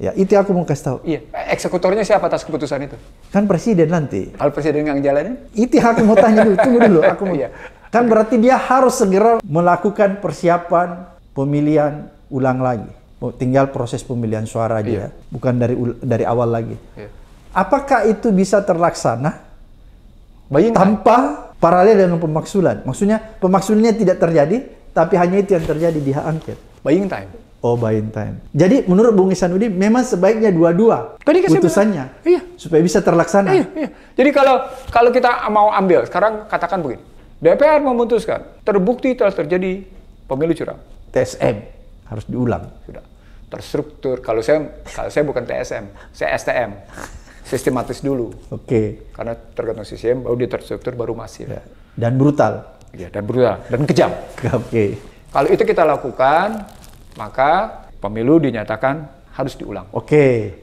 Ya, itu aku mau kasih tahu. Iya, eksekutornya siapa atas keputusan itu? Kan presiden nanti. Kalau presiden yang jalanin? Itu aku mau tanya dulu, tunggu dulu. Aku mau. iya. Kan berarti dia harus segera melakukan persiapan pemilihan ulang lagi. Oh, tinggal proses pemilihan suara aja, iya. Ya. bukan dari dari awal lagi. Iya. Apakah itu bisa terlaksana Bayangkan. tanpa paralel dengan pemaksulan? Maksudnya pemaksulannya tidak terjadi, tapi hanya itu yang terjadi di hak angket. Buying time. Oh, buying time. Jadi menurut Bung Isanuddin memang sebaiknya dua-dua putusannya. iya. Supaya bisa terlaksana. Iya, iya. Jadi kalau kalau kita mau ambil sekarang katakan begini. DPR memutuskan, terbukti telah terjadi pemilu curang. TSM harus diulang. Sudah. Terstruktur. Kalau saya kalau saya bukan TSM, saya STM. Sistematis dulu. Oke. Okay. Karena tergantung sistem baru dia terstruktur baru masif. Ya. Dan brutal. Iya. dan brutal dan kejam. Oke. Okay. Kalau itu kita lakukan, maka pemilu dinyatakan harus diulang. Oke.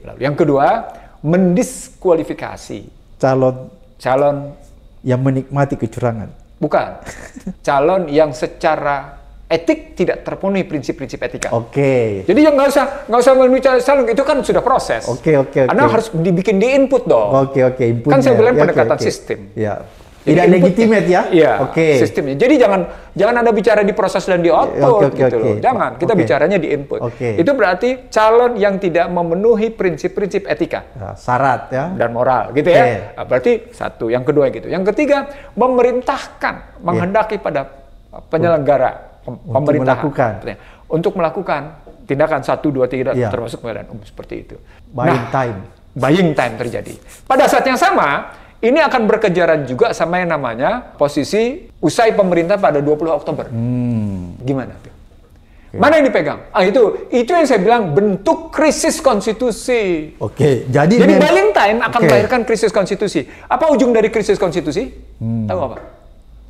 Okay. Lalu yang kedua, mendiskualifikasi calon calon yang menikmati kecurangan. Bukan. [laughs] Calon yang secara etik tidak terpenuhi prinsip-prinsip etika. Oke. Okay. Jadi yang nggak usah nggak usah menuju calon itu kan sudah proses. Oke okay, oke. Okay, Anda harus dibikin di input dong. Oke okay, oke. Okay, kan saya ya. bilang ya, pendekatan okay. sistem. Ya. Tidak Jadi legitimate ya? Iya. Oke. Okay. Sistemnya. Jadi jangan jangan Anda bicara di proses dan di output okay, okay, gitu okay. loh. Jangan. Kita okay. bicaranya di input. Okay. Itu berarti calon yang tidak memenuhi prinsip-prinsip etika. Ya, syarat ya. Dan moral gitu okay. ya. Ah, berarti satu. Yang kedua gitu. Yang ketiga, memerintahkan, menghendaki iya. pada penyelenggara pem untuk melakukan. Untuk melakukan tindakan satu, dua, tiga, yeah. termasuk kemarin umum seperti itu. Buying nah, time. Buying time terjadi. Pada saat yang sama, ini akan berkejaran juga sama yang namanya posisi usai pemerintah pada 20 Oktober. Hmm. Gimana? Okay. Mana yang dipegang? Ah itu itu yang saya bilang bentuk krisis konstitusi. Oke, okay. jadi Jadi men- Valentine akan okay. melahirkan krisis konstitusi. Apa ujung dari krisis konstitusi? Hmm. Tahu apa?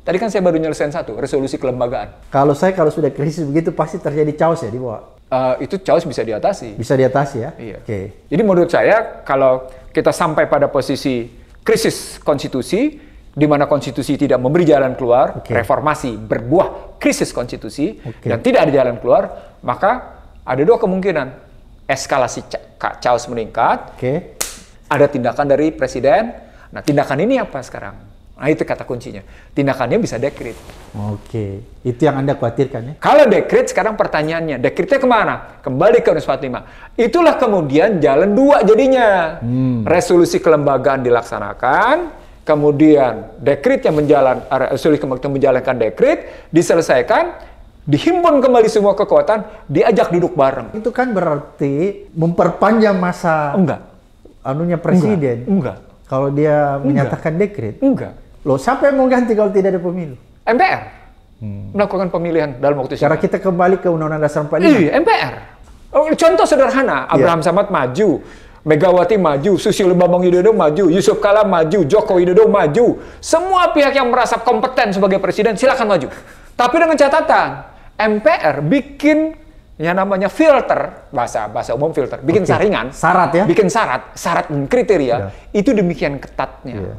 Tadi kan saya baru nyelesain satu, resolusi kelembagaan. Kalau saya kalau sudah krisis begitu pasti terjadi chaos ya di bawah. Uh, itu chaos bisa diatasi. Bisa diatasi ya. Iya. Oke. Okay. Jadi menurut saya kalau kita sampai pada posisi krisis konstitusi di mana konstitusi tidak memberi jalan keluar, okay. reformasi berbuah krisis konstitusi okay. dan tidak ada jalan keluar, maka ada dua kemungkinan. Eskalasi chaos meningkat. Okay. Ada tindakan dari presiden. Nah, tindakan ini apa sekarang? Nah itu kata kuncinya. Tindakannya bisa dekrit. Oke, itu yang Anda khawatirkan ya? Kalau dekrit sekarang pertanyaannya, dekritnya kemana? Kembali ke Unes 45. Itulah kemudian jalan dua jadinya. Hmm. Resolusi kelembagaan dilaksanakan, kemudian dekrit yang menjalan, eh, resolusi kelembagaan menjalankan dekrit, diselesaikan, dihimpun kembali semua kekuatan, diajak duduk bareng. Itu kan berarti memperpanjang masa... Enggak. Anunya presiden. Enggak. Enggak. Kalau dia enggak. menyatakan dekrit? Enggak Loh, siapa yang mau ganti kalau tidak ada pemilu? MPR. Hmm. Melakukan pemilihan dalam waktu singkat. Karena kita kembali ke Undang-Undang Dasar 45. Iya, MPR. Oh Contoh sederhana, iya. Abraham yeah. Samad maju, Megawati maju, Susilo Bambang Yudhoyono maju, Yusuf Kala maju, Joko Widodo maju. Semua pihak yang merasa kompeten sebagai presiden silakan maju. Tapi dengan catatan, MPR bikin yang namanya filter bahasa bahasa umum filter bikin okay. saringan syarat ya bikin syarat syarat kriteria yeah. itu demikian ketatnya yeah.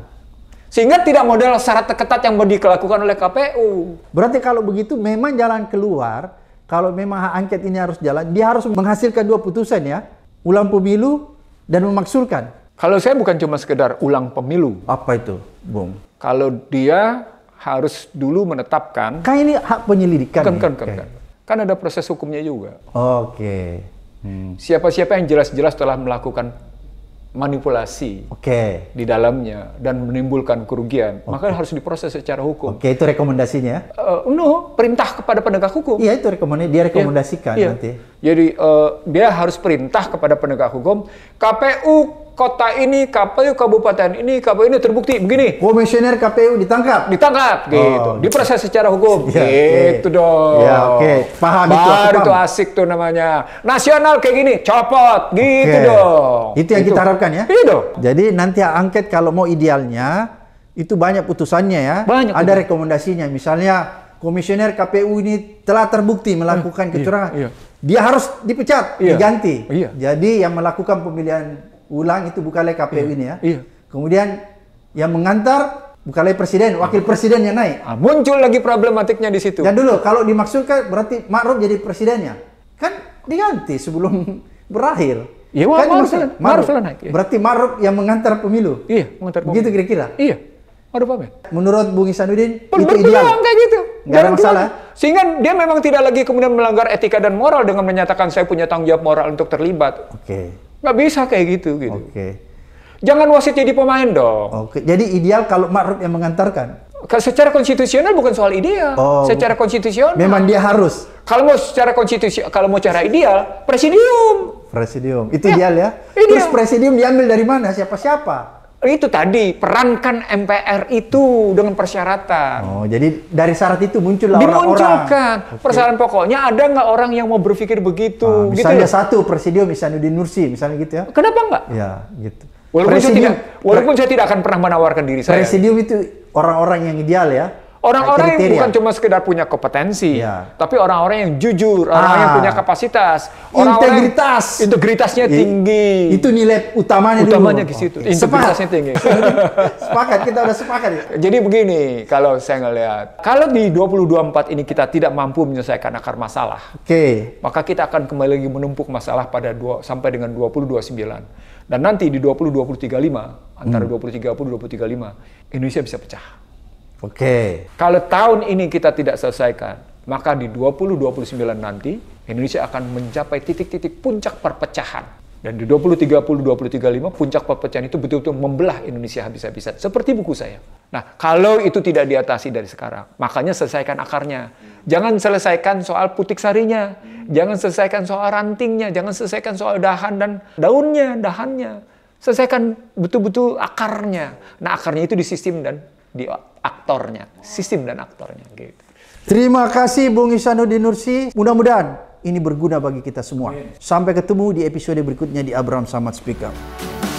Sehingga tidak model syarat terketat yang dilakukan oleh KPU. Berarti kalau begitu memang jalan keluar, kalau memang hak angket ini harus jalan, dia harus menghasilkan dua putusan ya. Ulang pemilu dan memaksulkan. Kalau saya bukan cuma sekedar ulang pemilu. Apa itu, Bung? Kalau dia harus dulu menetapkan. Kan ini hak penyelidikan. kan kan kan Kan. kan ada proses hukumnya juga. Oke. Okay. Hmm. Siapa-siapa hmm. yang jelas-jelas telah melakukan manipulasi okay. di dalamnya dan menimbulkan kerugian, okay. maka harus diproses secara hukum. Oke, okay, itu rekomendasinya? Uh, no, perintah kepada penegak hukum. Iya, itu rekomendasi. Dia rekomendasikan yeah. nanti. Yeah. Jadi uh, dia harus perintah kepada penegak hukum, KPU kota ini, KPU kabupaten ini, KPU ini terbukti begini. Komisioner oh, KPU ditangkap. Ditangkap oh, gitu. Okay. Gitu. Diproses secara hukum. Iya, gitu dong. Ya, oke. Okay. Paham Baru itu. Baru itu asik tuh namanya. Nasional kayak gini, copot gitu dong. Itu yang gitu. kita harapkan ya. Itu. Iya Jadi nanti angket kalau mau idealnya itu banyak putusannya ya. Banyak. Ada rekomendasinya misalnya komisioner KPU ini telah terbukti melakukan hmm, kecurangan. Iya, iya dia harus dipecat, iya. diganti. Iya. Jadi yang melakukan pemilihan ulang itu bukanlah KPU iya. ini ya. Iya. Kemudian yang mengantar bukanlah presiden, wakil iya. presiden yang naik. Ah, muncul lagi problematiknya di situ. Dan dulu kalau dimaksudkan berarti Ma'ruf jadi presidennya. Kan diganti sebelum [laughs] berakhir. Iya, kan Ma'ruf, Ma'ruf, Ma'ruf, naik. Iya. Berarti Ma'ruf yang mengantar pemilu. Iya, mengantar pemilu. Begitu kira-kira. Iya. Ada pemain. Menurut Bung Isanuddin, Ber itu ideal. kayak gitu. Nggak ada masalah. Sehingga dia memang tidak lagi kemudian melanggar etika dan moral dengan menyatakan saya punya tanggung jawab moral untuk terlibat. Oke. Okay. Nggak bisa kayak gitu. gitu. Oke. Okay. Jangan wasit jadi pemain dong. Oke. Okay. Jadi ideal kalau Ma'ruf yang mengantarkan secara konstitusional bukan soal ideal. Oh, secara konstitusional. Memang dia harus. Kalau mau secara konstitusional, kalau mau cara ideal, presidium. Presidium. Itu ya, ideal ya. Ideal. Terus presidium diambil dari mana? Siapa-siapa? itu tadi perankan MPR itu dengan persyaratan. Oh, jadi dari syarat itu muncul orang-orang. Dimunculkan. Okay. pokoknya ada nggak orang yang mau berpikir begitu? Ah, gitu misalnya gitu satu presidio misalnya di Nursi misalnya gitu ya. Kenapa nggak? Ya, gitu. Walaupun presidium, saya tidak walaupun saya tidak akan pernah menawarkan diri saya. Presidium itu orang-orang yang ideal ya. Orang-orang yang bukan cuma sekedar punya kompetensi, ya. tapi orang-orang yang jujur, orang-orang yang ah. punya kapasitas, integritas, orang integritasnya tinggi. Itu nilai utamanya. Utamanya di situ, okay. integritasnya sepakat. tinggi. [laughs] sepakat, kita udah sepakat. Ya? Jadi begini, kalau saya ngelihat, kalau di 2024 ini kita tidak mampu menyelesaikan akar masalah, oke, okay. maka kita akan kembali lagi menumpuk masalah pada dua sampai dengan 2029 dan nanti di puluh tiga lima antara hmm. dua puluh tiga lima Indonesia bisa pecah. Oke. Okay. Kalau tahun ini kita tidak selesaikan, maka di 2029 nanti Indonesia akan mencapai titik-titik puncak perpecahan. Dan di 2030, 2035 puncak perpecahan itu betul-betul membelah Indonesia habis-habisan. Seperti buku saya. Nah, kalau itu tidak diatasi dari sekarang, makanya selesaikan akarnya. Jangan selesaikan soal putik sarinya. Jangan selesaikan soal rantingnya. Jangan selesaikan soal dahan dan daunnya, dahannya. Selesaikan betul-betul akarnya. Nah, akarnya itu di sistem dan di aktornya, sistem dan aktornya gitu. Terima kasih Bung Isanuddin Nursi. Mudah-mudahan ini berguna bagi kita semua. Sampai ketemu di episode berikutnya di Abraham Samad Speak Up.